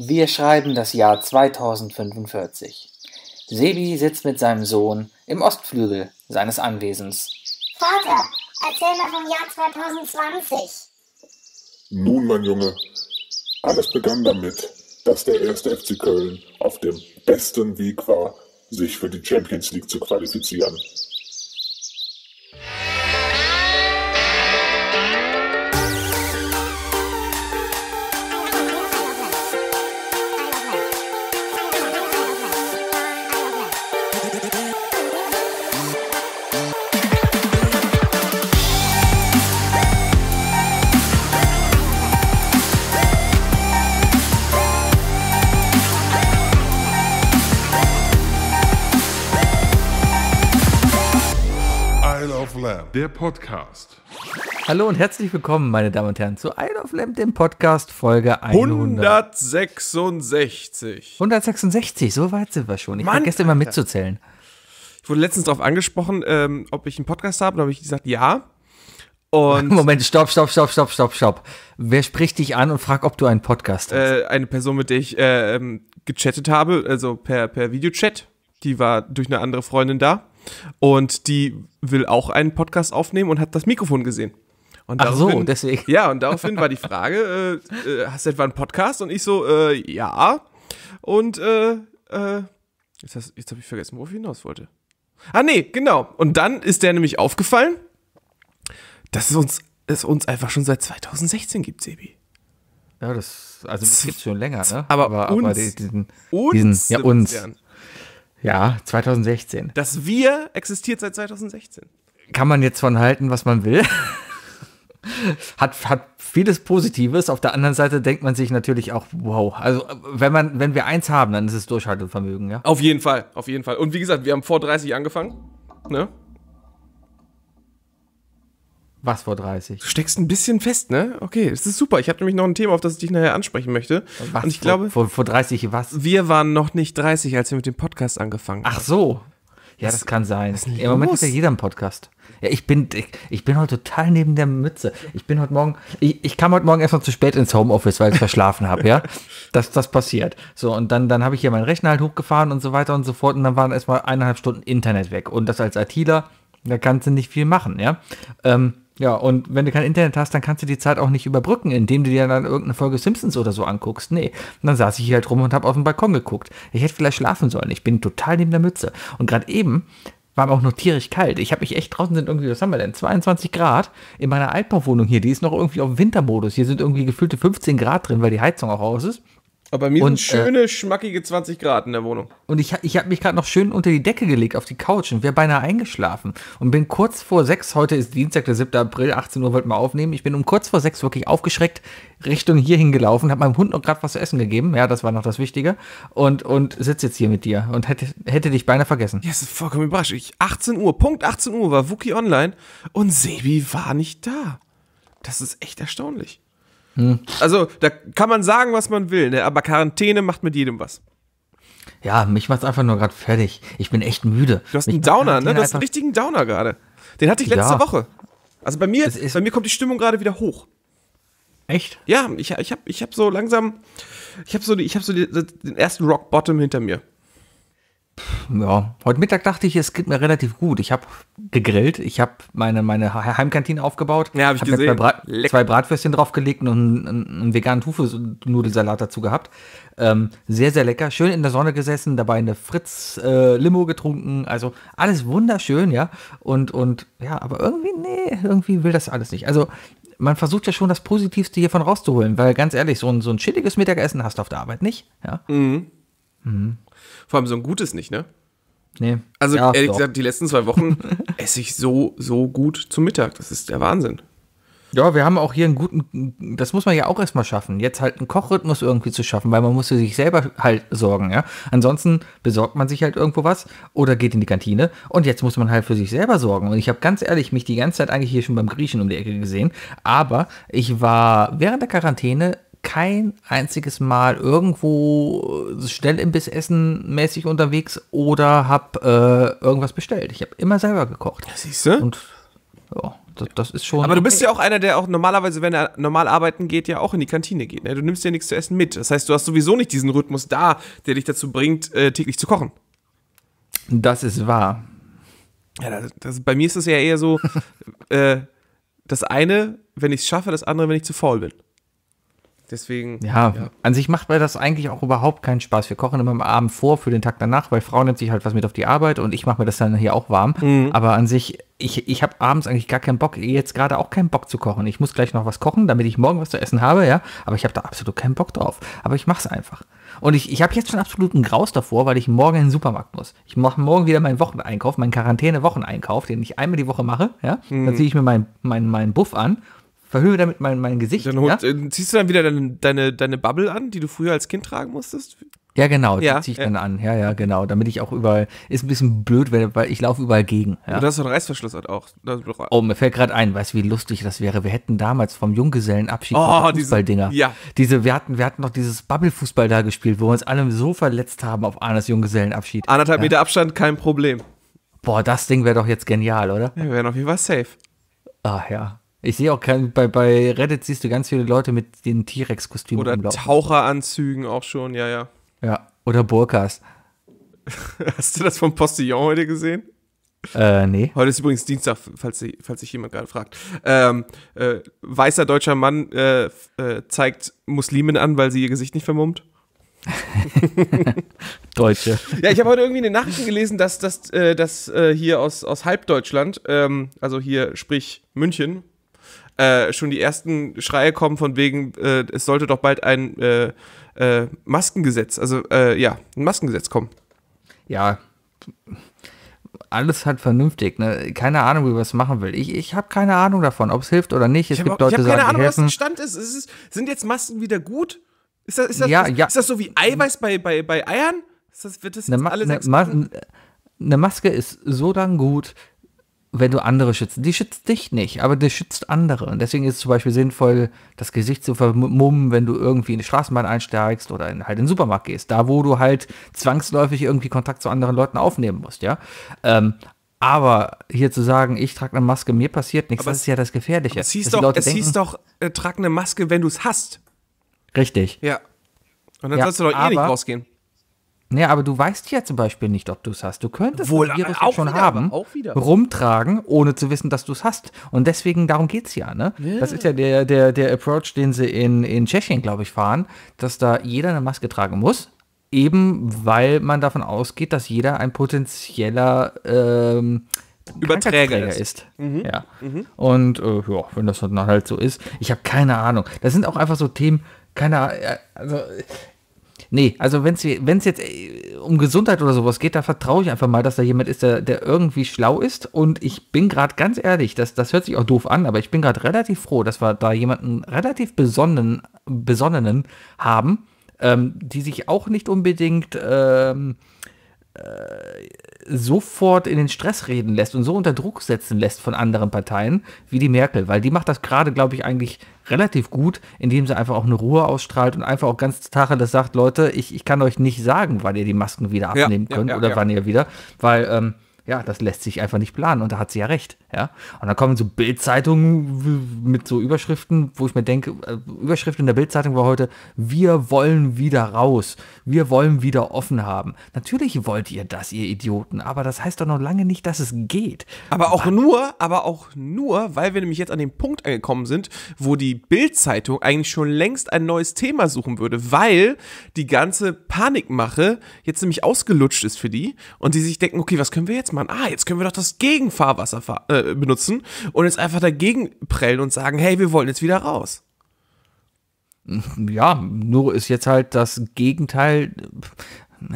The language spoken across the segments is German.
Wir schreiben das Jahr 2045. Sebi sitzt mit seinem Sohn im Ostflügel seines Anwesens. Vater, erzähl mal vom Jahr 2020. Nun, mein Junge, alles begann damit, dass der erste FC Köln auf dem besten Weg war, sich für die Champions League zu qualifizieren. Podcast. Hallo und herzlich willkommen, meine Damen und Herren, zu Eye of Lamp, dem Podcast Folge 100. 166. 166, so weit sind wir schon. Ich Mann, vergesse immer mitzuzählen. Ich wurde letztens darauf angesprochen, ähm, ob ich einen Podcast habe. Da habe ich gesagt, ja. Und Moment, stopp, stopp, stopp, stopp, stopp, stopp. Wer spricht dich an und fragt, ob du einen Podcast hast? Äh, eine Person, mit der ich äh, ähm, gechattet habe, also per, per Videochat. Die war durch eine andere Freundin da. Und die will auch einen Podcast aufnehmen und hat das Mikrofon gesehen. Und Ach so, deswegen. Ja, und daraufhin war die Frage, äh, äh, hast du etwa einen Podcast? Und ich so, äh, ja. Und äh, äh, jetzt, hast, jetzt habe ich vergessen, worauf ich hinaus wollte. Ah, nee, genau. Und dann ist der nämlich aufgefallen, dass es uns, es uns einfach schon seit 2016 gibt, Sebi. Ja, das, also das gibt es schon länger, ne? Aber, aber, uns, aber diesen, diesen uns ja, uns. Sebastian. Ja, 2016. Das Wir existiert seit 2016. Kann man jetzt von halten, was man will. hat, hat vieles Positives. Auf der anderen Seite denkt man sich natürlich auch, wow. Also, wenn, man, wenn wir eins haben, dann ist es Durchhaltevermögen, ja? Auf jeden Fall, auf jeden Fall. Und wie gesagt, wir haben vor 30 angefangen. Ne? Was vor 30? Du steckst ein bisschen fest, ne? Okay, das ist super. Ich habe nämlich noch ein Thema, auf das ich dich nachher ansprechen möchte. Was? Und ich vor, glaube, vor, vor 30 was? Wir waren noch nicht 30, als wir mit dem Podcast angefangen haben. Ach so. Ja, das, das kann sein. Im Moment ist ja jeder ein Podcast. Ja, ich bin, ich, ich, bin heute total neben der Mütze. Ich bin heute Morgen, ich, ich kam heute Morgen erstmal zu spät ins Homeoffice, weil ich verschlafen habe, ja. Das, das passiert. So, und dann, dann habe ich hier meinen Rechner halt hochgefahren und so weiter und so fort. Und dann waren erstmal eineinhalb Stunden Internet weg. Und das als ITler, da kannst du nicht viel machen, ja. Ähm, ja, und wenn du kein Internet hast, dann kannst du die Zeit auch nicht überbrücken, indem du dir dann irgendeine Folge Simpsons oder so anguckst. Nee. Und dann saß ich hier halt rum und habe auf den Balkon geguckt. Ich hätte vielleicht schlafen sollen. Ich bin total neben der Mütze. Und gerade eben war mir auch noch tierisch kalt. Ich habe mich echt draußen sind irgendwie, was haben wir denn? 22 Grad in meiner Altbauwohnung hier. Die ist noch irgendwie auf Wintermodus. Hier sind irgendwie gefühlte 15 Grad drin, weil die Heizung auch aus ist. Aber bei mir und, sind äh, schöne, äh, schmackige 20 Grad in der Wohnung. Und ich, ich habe mich gerade noch schön unter die Decke gelegt, auf die Couch und wäre beinahe eingeschlafen. Und bin kurz vor sechs, heute ist Dienstag, der 7. April, 18 Uhr wollten wir aufnehmen. Ich bin um kurz vor sechs wirklich aufgeschreckt Richtung hier hingelaufen, habe meinem Hund noch gerade was zu essen gegeben. Ja, das war noch das Wichtige. Und, und sitze jetzt hier mit dir und hätte, hätte dich beinahe vergessen. Ja, das ist vollkommen überrascht. Ich, 18 Uhr, Punkt 18 Uhr war Wookie online und Sebi war nicht da. Das ist echt erstaunlich. Hm. Also, da kann man sagen, was man will, ne? aber Quarantäne macht mit jedem was. Ja, mich macht's einfach nur gerade fertig. Ich bin echt müde. Du hast mich einen Downer, ne? Du hast einen richtigen Downer gerade. Den hatte ich letzte ja. Woche. Also bei mir, bei mir kommt die Stimmung gerade wieder hoch. Echt? Ja, ich, ich habe ich hab so langsam, ich habe so, ich hab so den ersten Rock Bottom hinter mir ja, heute Mittag dachte ich, es geht mir relativ gut. Ich habe gegrillt, ich habe meine, meine Heimkantine aufgebaut. Ja, habe ich hab gesehen. zwei, Bra zwei, Bratwürstchen draufgelegt und einen, einen veganen Hufe-Nudelsalat dazu gehabt. Ähm, sehr, sehr lecker. Schön in der Sonne gesessen, dabei eine Fritz-Limo äh, getrunken. Also alles wunderschön, ja. Und, und ja, aber irgendwie, nee, irgendwie will das alles nicht. Also man versucht ja schon das Positivste hiervon rauszuholen, weil ganz ehrlich, so ein, so ein chilliges Mittagessen hast du auf der Arbeit nicht, ja. Mhm. Mhm. Vor allem so ein gutes nicht, ne? Nee. Also ja, ehrlich doch. gesagt, die letzten zwei Wochen esse ich so, so gut zum Mittag. Das ist der Wahnsinn. Ja, wir haben auch hier einen guten, das muss man ja auch erstmal schaffen, jetzt halt einen Kochrhythmus irgendwie zu schaffen, weil man muss sich selber halt sorgen, ja. Ansonsten besorgt man sich halt irgendwo was oder geht in die Kantine und jetzt muss man halt für sich selber sorgen. Und ich habe ganz ehrlich mich die ganze Zeit eigentlich hier schon beim Griechen um die Ecke gesehen, aber ich war während der Quarantäne kein einziges Mal irgendwo äh, schnell im Bissessen mäßig unterwegs oder habe äh, irgendwas bestellt. Ich habe immer selber gekocht. Siehst du? Und ja, das, das, ist schon. Aber du bist ja auch einer, der auch normalerweise, wenn er normal arbeiten geht, ja auch in die Kantine geht. Ne? Du nimmst ja nichts zu essen mit. Das heißt, du hast sowieso nicht diesen Rhythmus da, der dich dazu bringt, äh, täglich zu kochen. Das ist wahr. Ja, das, das, bei mir ist es ja eher so, äh, das eine, wenn ich es schaffe, das andere, wenn ich zu faul bin. Deswegen. Ja, ja, an sich macht mir das eigentlich auch überhaupt keinen Spaß. Wir kochen immer am Abend vor für den Tag danach, weil Frau nimmt sich halt was mit auf die Arbeit und ich mache mir das dann hier auch warm. Mhm. Aber an sich, ich, ich habe abends eigentlich gar keinen Bock, jetzt gerade auch keinen Bock zu kochen. Ich muss gleich noch was kochen, damit ich morgen was zu essen habe, ja. Aber ich habe da absolut keinen Bock drauf. Aber ich mache es einfach. Und ich, ich habe jetzt schon absoluten Graus davor, weil ich morgen in den Supermarkt muss. Ich mache morgen wieder meinen Wocheneinkauf, meinen Quarantäne-Wocheneinkauf, den ich einmal die Woche mache, ja. Mhm. Dann ziehe ich mir meinen mein, mein Buff an verhöhe damit mein, mein Gesicht. Dann holst, ja? Äh, ziehst du dann wieder deine, deine, deine Bubble an, die du früher als Kind tragen musstest? Ja, genau, ja, die ziehe ich ja. dann an. Ja, ja, genau. Damit ich auch überall. Ist ein bisschen blöd, weil ich laufe überall gegen. Ja. Du hast doch einen Reißverschluss halt auch. Oh, mir fällt gerade ein, weißt du, wie lustig das wäre. Wir hätten damals vom Junggesellenabschied oh, Fußballdinger. Diese, ja. Diese, wir hatten, wir hatten noch dieses Bubble-Fußball da gespielt, wo wir uns alle so verletzt haben auf Arnes Junggesellenabschied. Anderthalb Meter Abstand, kein Problem. Boah, das Ding wäre doch jetzt genial, oder? Ja, wir wären auf jeden Fall safe. Ach ja. Ich sehe auch kein, bei, bei Reddit siehst du ganz viele Leute mit den T-Rex-Kostümen Oder rumlaufen. Taucheranzügen auch schon, ja, ja. Ja, oder Burkas. Hast du das vom Postillon heute gesehen? Äh, nee. Heute ist übrigens Dienstag, falls, falls sich jemand gerade fragt. Ähm, äh, weißer deutscher Mann äh, äh, zeigt Muslimen an, weil sie ihr Gesicht nicht vermummt. Deutsche. Ja, ich habe heute irgendwie in den Nachrichten gelesen, dass das äh, äh, hier aus, aus Halbdeutschland, ähm, also hier sprich München, äh, schon die ersten Schreie kommen von wegen, äh, es sollte doch bald ein äh, äh Maskengesetz, also äh, ja, ein Maskengesetz kommen. Ja, alles halt vernünftig. Ne? Keine Ahnung, wie man es machen will. Ich, ich habe keine Ahnung davon, ob es hilft oder nicht. Es gibt auch, Leute, die sagen, keine Ahnung, was der Stand ist. ist, ist sind jetzt Masken wieder gut? Ist das, ist das, ja, ja. Ist das so wie Eiweiß bei, bei, bei Eiern? Ist das, wird das jetzt ne, alle ne, ne, eine Maske ist so dann gut, wenn du andere schützt. Die schützt dich nicht, aber die schützt andere. Und deswegen ist es zum Beispiel sinnvoll, das Gesicht zu vermummen, wenn du irgendwie in die Straßenbahn einsteigst oder in, halt in den Supermarkt gehst. Da, wo du halt zwangsläufig irgendwie Kontakt zu anderen Leuten aufnehmen musst, ja. Ähm, aber hier zu sagen, ich trage eine Maske, mir passiert nichts, aber das ist ja das Gefährliche. Es hieß doch, es denken, hieß doch äh, trag eine Maske, wenn du es hast. Richtig. Ja. Und dann ja, sollst du doch eh nicht rausgehen. Ja, aber du weißt ja zum Beispiel nicht, ob du es hast. Du könntest Wohl, das Virus äh, auch schon wieder, haben, auch rumtragen, ohne zu wissen, dass du es hast. Und deswegen, darum geht es ja, ne? ja, Das ist ja der, der, der Approach, den sie in, in Tschechien, glaube ich, fahren, dass da jeder eine Maske tragen muss, eben weil man davon ausgeht, dass jeder ein potenzieller ähm, Überträger ist. ist. Mhm. Ja. Mhm. Und äh, ja, wenn das dann halt so ist, ich habe keine Ahnung. Das sind auch einfach so Themen, keine Ahnung. Äh, also, Nee, also wenn es jetzt äh, um Gesundheit oder sowas geht, da vertraue ich einfach mal, dass da jemand ist, der, der irgendwie schlau ist. Und ich bin gerade ganz ehrlich, das, das hört sich auch doof an, aber ich bin gerade relativ froh, dass wir da jemanden relativ besonnen, besonnenen haben, ähm, die sich auch nicht unbedingt ähm, äh, sofort in den Stress reden lässt und so unter Druck setzen lässt von anderen Parteien wie die Merkel, weil die macht das gerade, glaube ich, eigentlich relativ gut, indem sie einfach auch eine Ruhe ausstrahlt und einfach auch ganz tacheles sagt, Leute, ich, ich kann euch nicht sagen, wann ihr die Masken wieder abnehmen ja, könnt ja, ja, oder wann ihr wieder, weil ähm, ja, das lässt sich einfach nicht planen und da hat sie ja recht. Ja? Und dann kommen so Bildzeitungen mit so Überschriften, wo ich mir denke, äh, Überschrift in der Bildzeitung war heute, wir wollen wieder raus, wir wollen wieder offen haben. Natürlich wollt ihr das, ihr Idioten, aber das heißt doch noch lange nicht, dass es geht. Aber auch nur, aber auch nur, weil wir nämlich jetzt an den Punkt angekommen sind, wo die Bildzeitung eigentlich schon längst ein neues Thema suchen würde, weil die ganze Panikmache jetzt nämlich ausgelutscht ist für die und die sich denken, okay, was können wir jetzt machen? machen, ah, jetzt können wir doch das Gegenfahrwasser äh, benutzen und jetzt einfach dagegen prellen und sagen, hey, wir wollen jetzt wieder raus. Ja, nur ist jetzt halt das Gegenteil.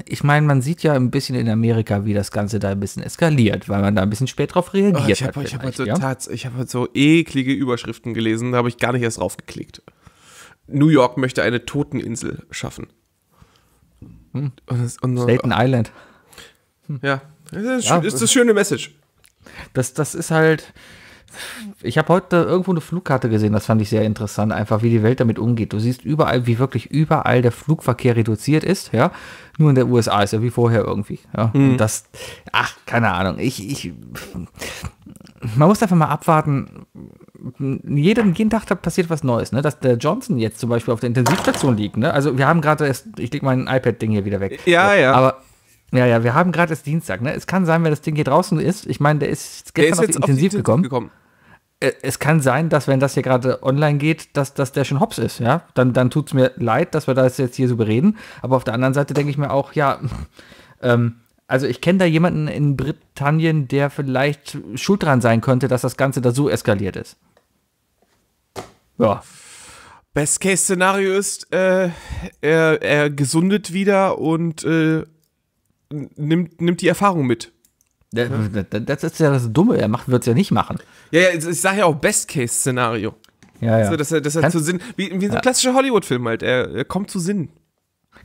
Ich meine, man sieht ja ein bisschen in Amerika, wie das Ganze da ein bisschen eskaliert, weil man da ein bisschen spät drauf reagiert. Oh, ich habe hab halt, so ja? hab halt so eklige Überschriften gelesen, da habe ich gar nicht erst drauf geklickt. New York möchte eine Toteninsel schaffen. Hm. Und, und, Staten und, oh. Island. Hm. Ja, das ist, ja, ist das schöne Message. Das, das ist halt. Ich habe heute irgendwo eine Flugkarte gesehen, das fand ich sehr interessant, einfach wie die Welt damit umgeht. Du siehst überall, wie wirklich überall der Flugverkehr reduziert ist, ja. Nur in der USA ist er wie vorher irgendwie. Ja? Mhm. Das, ach, keine Ahnung. Ich, ich, man muss einfach mal abwarten. Jeden, jeden Tag passiert was Neues, ne? Dass der Johnson jetzt zum Beispiel auf der Intensivstation liegt, ne? Also wir haben gerade erst, ich leg mein iPad-Ding hier wieder weg. Ja, ja. Aber ja, ja, wir haben gerade es Dienstag, ne? Es kann sein, wenn das Ding hier draußen ist. Ich meine, der ist gestern der ist auf, die auf die Intensiv gekommen. gekommen. Äh, es kann sein, dass wenn das hier gerade online geht, dass, dass der schon hops ist, ja. Dann, dann tut es mir leid, dass wir das jetzt hier so bereden. Aber auf der anderen Seite denke ich mir auch, ja, ähm, also ich kenne da jemanden in Britannien, der vielleicht schuld dran sein könnte, dass das Ganze da so eskaliert ist. Ja. Best-Case-Szenario ist, äh, er, er gesundet wieder und äh, nimmt, nimmt die Erfahrung mit. Das, ist ja das Dumme, er wird es ja nicht machen. Ja, ja ich sage ja auch Best-Case-Szenario. Ja, ja. So, dass er, dass er zu Sinn, wie, wie ein ja. klassischer Hollywood-Film halt, er, er kommt zu Sinn.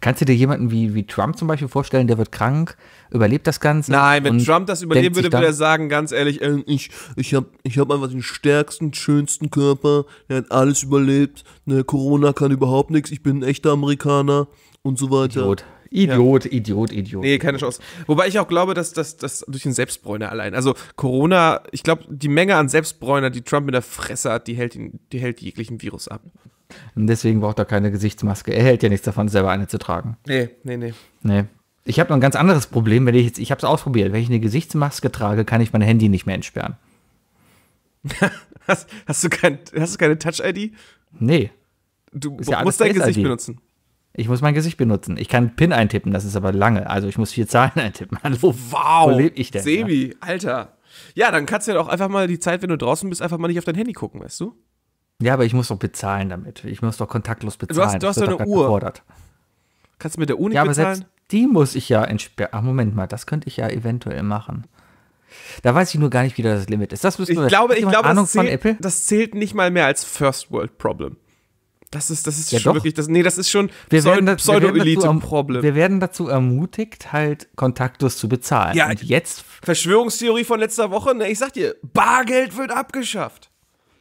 Kannst du dir jemanden wie, wie Trump zum Beispiel vorstellen, der wird krank, überlebt das Ganze? Nein, wenn Trump das überleben würde, würde er sagen, ganz ehrlich, ähm, ich, ich habe ich hab einfach den stärksten, schönsten Körper, der hat alles überlebt, ne, Corona kann überhaupt nichts, ich bin ein echter Amerikaner und so weiter. Idiot. Idiot, ja. Idiot, Idiot. Nee, keine Chance. Wobei ich auch glaube, dass das durch den Selbstbräuner allein, also Corona, ich glaube, die Menge an Selbstbräuner, die Trump in der Fresse hat, die hält, ihn, die hält jeglichen Virus ab. Und deswegen braucht er keine Gesichtsmaske. Er hält ja nichts davon, selber eine zu tragen. Nee, nee, nee. Nee. Ich habe noch ein ganz anderes Problem, wenn ich jetzt, ich habe es ausprobiert, wenn ich eine Gesichtsmaske trage, kann ich mein Handy nicht mehr entsperren. hast, hast, du kein, hast du keine Touch-ID? Nee. Du ja musst dein Gesicht benutzen. Ich muss mein Gesicht benutzen. Ich kann PIN eintippen, das ist aber lange. Also ich muss vier Zahlen eintippen. Hallo, oh, wow. Wo lebe ich denn? Ne? Sebi, ja? Alter. Ja, dann kannst du ja auch einfach mal die Zeit, wenn du draußen bist, einfach mal nicht auf dein Handy gucken, weißt du? Ja, aber ich muss doch bezahlen damit. Ich muss doch kontaktlos bezahlen. Du hast, du hast doch eine Uhr. Gefordert. Kannst du mit der Uni nicht ja, bezahlen? Selbst die muss ich ja entsperren. Ach, Moment mal, das könnte ich ja eventuell machen. Da weiß ich nur gar nicht, wie das Limit ist. Das ich glaube, ich glaube, das, zählt, von Apple? das zählt nicht mal mehr als First World Problem. Das ist, das ist ja, schon doch. wirklich, das, nee, das ist schon wir Pseu da, Pseudo-Elite-Problem. Wir, werden dazu ermutigt, halt kontaktlos zu bezahlen. Ja, Und jetzt. Verschwörungstheorie von letzter Woche, ne, ich sag dir, Bargeld wird abgeschafft.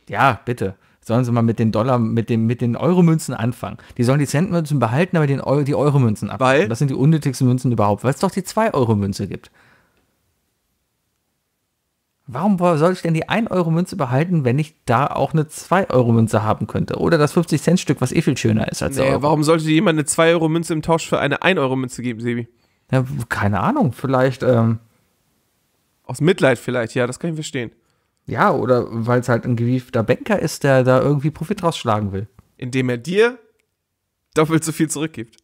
Ja, bitte. Sollen sie mal mit den Dollar, mit, dem, mit den Euro-Münzen anfangen. Die sollen die Centmünzen behalten, aber den Euro, die Euro-Münzen abschaffen. Das sind die unnötigsten Münzen überhaupt, weil es doch die 2-Euro-Münze gibt. Warum soll ich denn die 1-Euro-Münze behalten, wenn ich da auch eine 2-Euro-Münze haben könnte? Oder das 50-Cent-Stück, was eh viel schöner ist als nee, Euro. Warum sollte jemand eine 2-Euro-Münze im Tausch für eine 1-Euro-Münze geben, Sebi? Ja, keine Ahnung, vielleicht. Ähm, Aus Mitleid vielleicht, ja, das kann ich verstehen. Ja, oder weil es halt ein gewiefter Banker ist, der da irgendwie Profit rausschlagen will. Indem er dir doppelt so viel zurückgibt.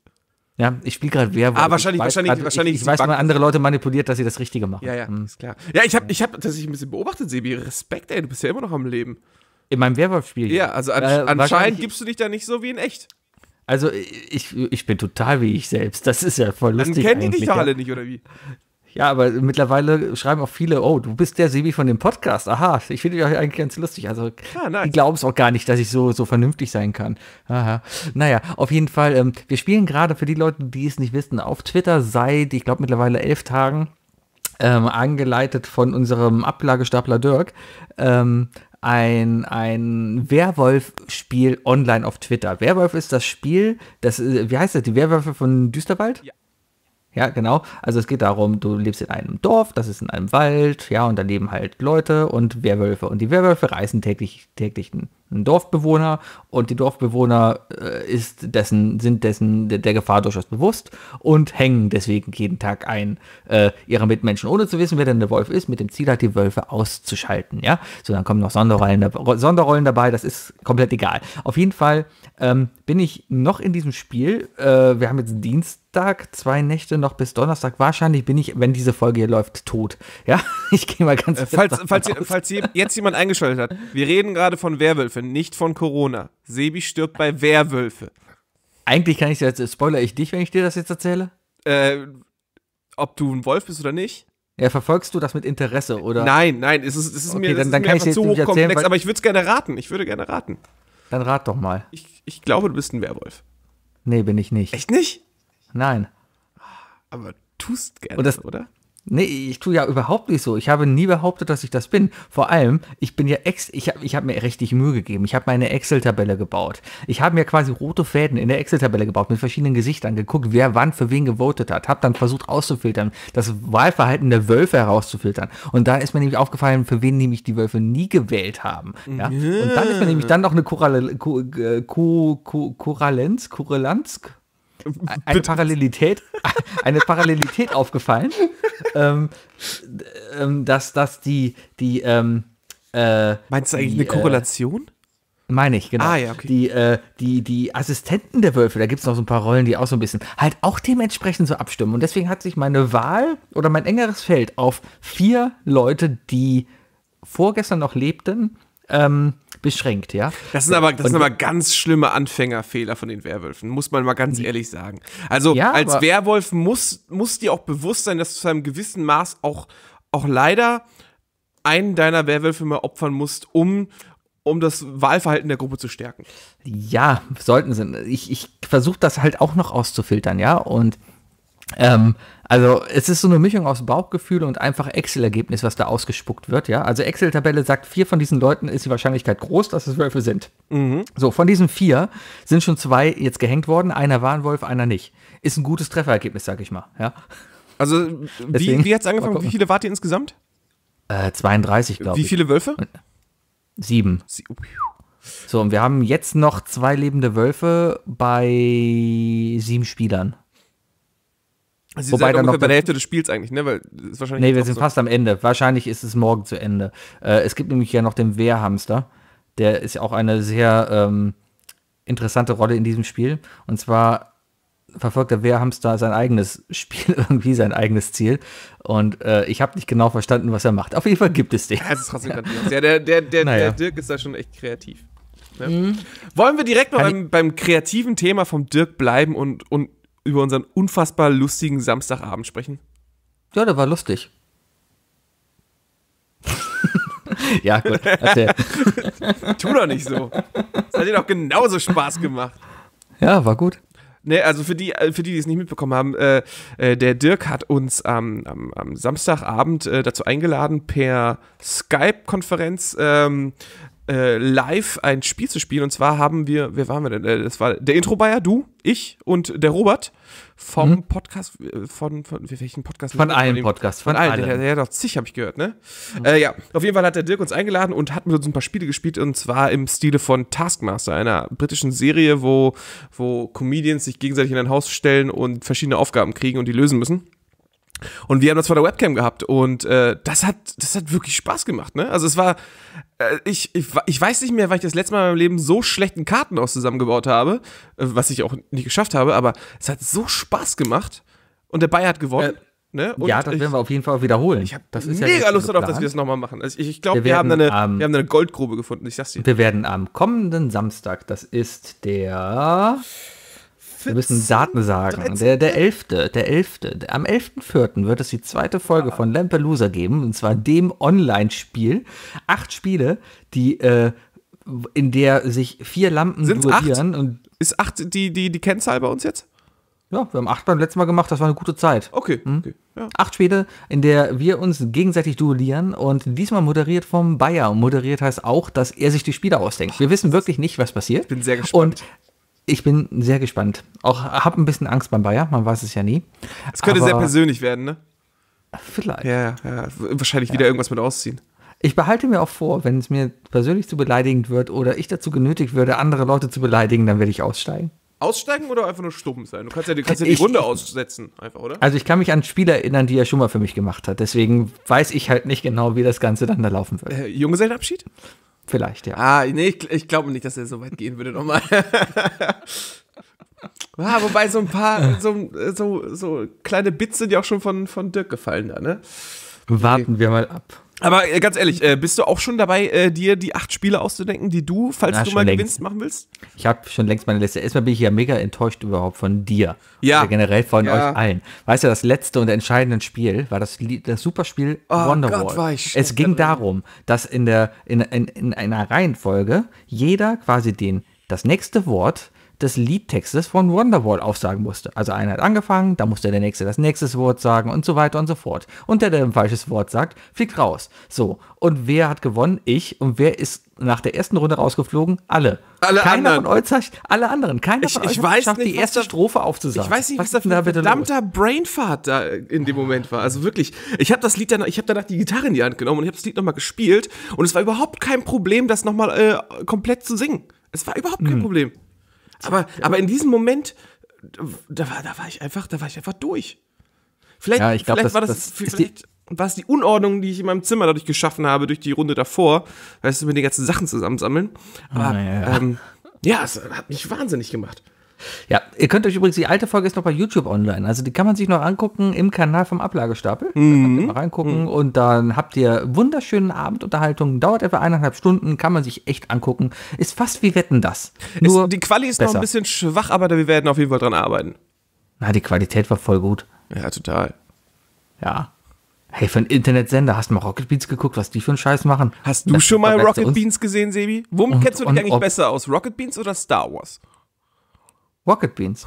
Ja, ich spiele gerade Werwolf. Ah, wahrscheinlich, wahrscheinlich, grad, wahrscheinlich. Ich, ich weiß, man andere Leute manipuliert, dass sie das Richtige machen. Ja, ja, mhm. ist klar. Ja, ich habe, ich habe tatsächlich ein bisschen beobachtet, Sebi. Respekt, ey, du bist ja immer noch am Leben. In meinem Werwolf-Spiel. Ja, also an, äh, anscheinend gibst du dich da nicht so wie in echt. Also ich, ich bin total wie ich selbst. Das ist ja voll lustig. Dann kennen die dich doch alle nicht, oder wie? Ja, aber mittlerweile schreiben auch viele, oh, du bist der Sebi von dem Podcast. Aha, ich finde dich eigentlich ganz lustig. Also, ah, nice. die glauben es auch gar nicht, dass ich so, so vernünftig sein kann. Aha. Naja, auf jeden Fall, ähm, wir spielen gerade für die Leute, die es nicht wissen, auf Twitter seit, ich glaube, mittlerweile elf Tagen, ähm, angeleitet von unserem Ablagestapler Dirk, ähm, ein, ein Werwolf-Spiel online auf Twitter. Werwolf ist das Spiel, das, äh, wie heißt das, die Werwölfe von Düsterwald? Ja. Ja, genau. Also es geht darum, du lebst in einem Dorf, das ist in einem Wald, ja, und da leben halt Leute und Werwölfe. Und die Werwölfe reißen täglich, täglich einen Dorfbewohner und die Dorfbewohner äh, ist dessen, sind dessen der, der, Gefahr durchaus bewusst und hängen deswegen jeden Tag ein äh, ihre Mitmenschen, ohne zu wissen, wer denn der Wolf ist, mit dem Ziel hat, die Wölfe auszuschalten, ja. So, dann kommen noch Sonderrollen, Sonderrollen dabei, das ist komplett egal. Auf jeden Fall ähm, bin ich noch in diesem Spiel, äh, wir haben jetzt Dienst Dienstag, zwei Nächte noch bis Donnerstag. Wahrscheinlich bin ich, wenn diese Folge hier läuft, tot. Ja, ich gehe mal ganz äh, falls, falls, falls, jetzt jemand eingeschaltet hat, wir reden gerade von Werwölfen, nicht von Corona. Sebi stirbt bei Werwölfe. Eigentlich kann ich jetzt, spoiler ich dich, wenn ich dir das jetzt erzähle? Äh, ob du ein Wolf bist oder nicht? Ja, verfolgst du das mit Interesse, oder? Nein, nein, es ist, es ist okay, mir, dann, ist dann mir kann ich jetzt zu hochkomplex, erzählen, aber ich würde es gerne raten. Ich würde gerne raten. Dann rat doch mal. Ich, ich glaube, du bist ein Werwolf. Nee, bin ich nicht. Echt nicht? Nein. Aber tust gerne, das, oder? Nee, ich tue ja überhaupt nicht so. Ich habe nie behauptet, dass ich das bin. Vor allem, ich bin ja ex, ich habe ich hab mir richtig Mühe gegeben. Ich habe meine Excel-Tabelle gebaut. Ich habe mir quasi rote Fäden in der Excel-Tabelle gebaut mit verschiedenen Gesichtern, geguckt, wer wann für wen gewotet hat. Habe dann versucht auszufiltern, das Wahlverhalten der Wölfe herauszufiltern. Und da ist mir nämlich aufgefallen, für wen nämlich die Wölfe nie gewählt haben. Ja? Und dann ist mir nämlich mhm. dann noch eine Korrele, Ko, Ko, Ko, eine Parallelität, eine Parallelität aufgefallen, ähm, ähm, dass, dass die, die, ähm, äh, Meinst du eigentlich die, eine äh, Korrelation? Äh, meine ich, genau. Ah, ja, okay. die, äh, die, die Assistenten der Wölfe, da gibt es noch so ein paar Rollen, die auch so ein bisschen halt auch dementsprechend so abstimmen. Und deswegen hat sich meine Wahl oder mein engeres Feld auf vier Leute, die vorgestern noch lebten, ähm, beschränkt, ja. Das sind aber, das sind aber ganz schlimme Anfängerfehler von den Werwölfen, muss man mal ganz hm. ehrlich sagen. Also ja, als Werwolf muss, muss dir auch bewusst sein, dass du zu einem gewissen Maß auch, auch leider einen deiner Werwölfe mal opfern musst, um um das Wahlverhalten der Gruppe zu stärken. Ja, sollten sie. Ich, ich versuche das halt auch noch auszufiltern, ja. Und ähm, also es ist so eine Mischung aus Bauchgefühl und einfach Excel-Ergebnis, was da ausgespuckt wird, ja. Also Excel-Tabelle sagt, vier von diesen Leuten ist die Wahrscheinlichkeit groß, dass es Wölfe sind. Mhm. So, von diesen vier sind schon zwei jetzt gehängt worden, einer war ein Wolf, einer nicht. Ist ein gutes Trefferergebnis, sag ich mal, ja. Also, wie, wie hat es angefangen? Wie viele wart ihr insgesamt? Äh, 32, glaube ich. Wie viele Wölfe? Äh, sieben. Sie oh, so, und wir haben jetzt noch zwei lebende Wölfe bei sieben Spielern. Also Wobei seid dann noch bei der Hälfte des Spiels eigentlich, ne? Weil ist wahrscheinlich nee, wir sind so. fast am Ende. Wahrscheinlich ist es morgen zu Ende. Äh, es gibt nämlich ja noch den Wehrhamster. Der ist ja auch eine sehr ähm, interessante Rolle in diesem Spiel. Und zwar verfolgt der Wehrhamster sein eigenes Spiel irgendwie, sein eigenes Ziel. Und äh, ich habe nicht genau verstanden, was er macht. Auf jeden Fall gibt es den. Ja, ist trotzdem grandios. Ja, der, der, der, naja. der Dirk ist da schon echt kreativ. Ne? Mhm. Wollen wir direkt mal beim, beim kreativen Thema vom Dirk bleiben und, und über unseren unfassbar lustigen Samstagabend sprechen? Ja, der war lustig. ja, gut. tu doch nicht so. Das hat dir doch genauso Spaß gemacht. Ja, war gut. Ne, also für die, äh, für die, die es nicht mitbekommen haben, äh, äh der Dirk hat uns ähm, am, am Samstagabend äh, dazu eingeladen, per Skype-Konferenz ähm, äh, live ein Spiel zu spielen. Und zwar haben wir, wer waren wir denn? Äh, das war der Intro-Bayer, du, ich und der Robert vom mhm. Podcast, äh, von, von, welchen Podcast? Von allen Podcast, von, von allen. Der, der, doch zig, habe ich gehört, ne? Mhm. Äh, ja, auf jeden Fall hat der Dirk uns eingeladen und hat mit uns ein paar Spiele gespielt und zwar im Stile von Taskmaster, einer britischen Serie, wo, wo Comedians sich gegenseitig in ein Haus stellen und verschiedene Aufgaben kriegen und die lösen müssen. Und wir haben das vor der Webcam gehabt und äh, das, hat, das hat wirklich Spaß gemacht. Ne? Also es war, äh, ich, ich, ich, weiß nicht mehr, weil ich das letzte Mal in meinem Leben so schlechten Karten aus zusammengebaut habe, äh, was ich auch nicht geschafft habe, aber es hat so Spaß gemacht und der Bayer hat gewonnen. Äh, ne? ja, das ich, werden wir auf jeden Fall wiederholen. Ich habe mega ja Lust darauf, dass wir das nochmal machen. Also ich, ich glaube, wir, wir, haben wir haben eine Goldgrube gefunden, ich sag's dir. Wir werden am kommenden Samstag, das ist der wir müssen Daten sagen. 13. Der, der 11., der am 11.04. wird es die zweite Folge ah. von Lampelusa geben, und zwar dem Online-Spiel. Acht Spiele, die, äh, in der sich vier Lampen Sind's duellieren. Acht? Ist acht die, die, die Kennzahl bei uns jetzt? Ja, wir haben acht beim letzten Mal gemacht, das war eine gute Zeit. Okay. Hm? okay ja. Acht Spiele, in der wir uns gegenseitig duellieren und diesmal moderiert vom Bayer. Moderiert heißt auch, dass er sich die Spiele ausdenkt. Wir wissen wirklich nicht, was passiert. Ich bin sehr gespannt. Und ich bin sehr gespannt. Auch habe ein bisschen Angst beim Bayern, man weiß es ja nie. Es könnte Aber sehr persönlich werden, ne? Vielleicht. Ja, ja, wahrscheinlich ja. wieder irgendwas mit ausziehen. Ich behalte mir auch vor, wenn es mir persönlich zu beleidigend wird oder ich dazu genötigt würde, andere Leute zu beleidigen, dann werde ich aussteigen. Aussteigen oder einfach nur stumm sein? Du kannst ja, kannst ja die ich, Runde aussetzen, einfach, oder? Also ich kann mich an Spieler erinnern, die er schon mal für mich gemacht hat. Deswegen weiß ich halt nicht genau, wie das Ganze dann da laufen wird. Äh, Junggesellenabschied? Vielleicht, ja. Ah, nee, ich, ich glaube nicht, dass er so weit gehen würde nochmal. ah, wobei so ein paar, so, so, so kleine Bits sind ja auch schon von, von Dirk gefallen da, ne? Warten okay. wir mal ab. Aber äh, ganz ehrlich, äh, bist du auch schon dabei, äh, dir die acht Spiele auszudenken, die du, falls Na, du mal längst. gewinnst, machen willst? Ich habe schon längst meine Liste. Erstmal bin ich ja mega enttäuscht überhaupt von dir. Ja. Oder also generell von ja. euch allen. Weißt du, das letzte und entscheidende Spiel war das, das Superspiel oh, Wonderwall. Gott, war ich es ging darum, dass in, der, in, in, in einer Reihenfolge jeder quasi den, das nächste Wort des Liedtextes von Wonderwall aufsagen musste. Also einer hat angefangen, da musste der nächste das nächste Wort sagen und so weiter und so fort. Und der, der ein falsches Wort sagt, fliegt raus. So. Und wer hat gewonnen? Ich. Und wer ist nach der ersten Runde rausgeflogen? Alle. Alle Keiner anderen. von euch, alle anderen. Keiner ich, von euch ich weiß schafft nicht, die erste da, Strophe aufzusagen. Ich weiß nicht, was, was da für ein verdammter los? Brainfart da in dem Moment war. Also wirklich, ich habe das Lied danach, ich habe danach die Gitarre in die Hand genommen und ich habe das Lied nochmal gespielt und es war überhaupt kein Problem, das nochmal äh, komplett zu singen. Es war überhaupt kein mhm. Problem aber, aber in diesem Moment, da war, da war ich einfach, da war ich einfach durch. Vielleicht, ja, glaub, vielleicht das, war das, das vielleicht war es die Unordnung, die ich in meinem Zimmer dadurch geschaffen habe, durch die Runde davor, weißt du, mit den ganzen Sachen zusammensammeln. Ah, aber oh, ja, ja. Ähm, ja, es hat mich wahnsinnig gemacht. Ja, ihr könnt euch übrigens, die alte Folge ist noch bei YouTube online. Also die kann man sich noch angucken im Kanal vom Ablagestapel. Mhm. Da mal reingucken mhm. und dann habt ihr wunderschönen Abendunterhaltung. Dauert etwa eineinhalb Stunden, kann man sich echt angucken. Ist fast wie Wetten, das. Nur ist, die Quali ist besser. noch ein bisschen schwach, aber wir werden auf jeden Fall dran arbeiten. Na, die Qualität war voll gut. Ja, total. Ja. Hey, für einen Internetsender, hast du mal Rocket Beans geguckt, was die für einen Scheiß machen? Hast du das schon mal Rocket Beans gesehen, Sebi? Womit kennst du dich eigentlich besser aus? Rocket Beans oder Star Wars? Rocket Beans.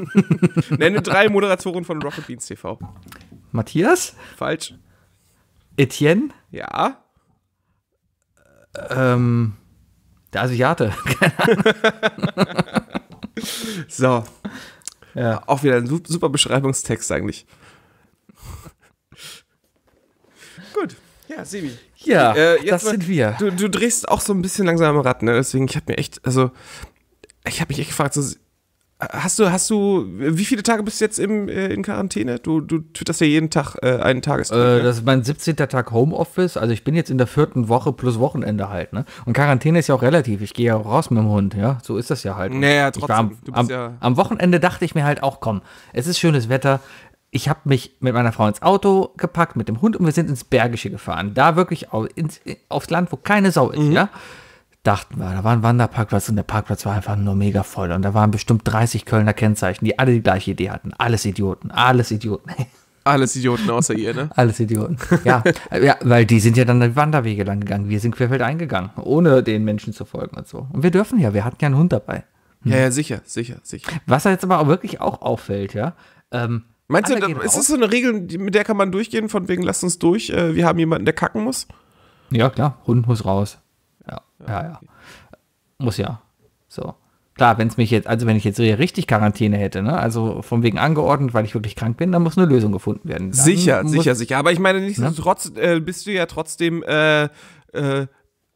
Nenne drei Moderatoren von Rocket Beans TV. Matthias? Falsch. Etienne? Ja. Ähm, der Asiate. so. Ja. Auch wieder ein super Beschreibungstext eigentlich. Gut. Ja, Simi. Ja, äh, das mal, sind wir. Du, du drehst auch so ein bisschen langsam am Rad, ne? Deswegen, ich habe mir echt, also, ich habe mich echt gefragt, so, Hast du, hast du, wie viele Tage bist du jetzt im, äh, in Quarantäne? Du, du twitterst ja jeden Tag äh, einen Tagestag. Äh, ne? Das ist mein 17. Tag Homeoffice. Also ich bin jetzt in der vierten Woche plus Wochenende halt, ne? Und Quarantäne ist ja auch relativ. Ich gehe ja raus mit dem Hund, ja? So ist das ja halt. Ne? Naja, trotzdem. Am, am, ja am, Wochenende dachte ich mir halt auch, komm, es ist schönes Wetter. Ich habe mich mit meiner Frau ins Auto gepackt, mit dem Hund und wir sind ins Bergische gefahren. Da wirklich auf, ins, aufs Land, wo keine Sau ist, mhm. ja? dachten wir. Da war ein Wanderparkplatz und der Parkplatz war einfach nur mega voll. Und da waren bestimmt 30 Kölner Kennzeichen, die alle die gleiche Idee hatten. Alles Idioten, alles Idioten. Alles Idioten außer ihr, ne? Alles Idioten. Ja, ja weil die sind ja dann die Wanderwege lang gegangen. Wir sind querfeld eingegangen, ohne den Menschen zu folgen und so. Und wir dürfen ja, wir hatten ja einen Hund dabei. Hm. Ja, ja, sicher, sicher, sicher. Was jetzt aber auch wirklich auch auffällt, ja. Ähm, Meinst du, dann, ist das so eine Regel, mit der kann man durchgehen, von wegen, lasst uns durch, äh, wir haben jemanden, der kacken muss? Ja, klar, Hund muss raus. Ja, ja. Muss ja. So. Klar, wenn es mich jetzt, also wenn ich jetzt richtig Quarantäne hätte, ne? also von wegen angeordnet, weil ich wirklich krank bin, dann muss eine Lösung gefunden werden. Dann sicher, sicher, sicher. Aber ich meine, nichtsdestotrotz ne? äh, bist du ja trotzdem äh, äh,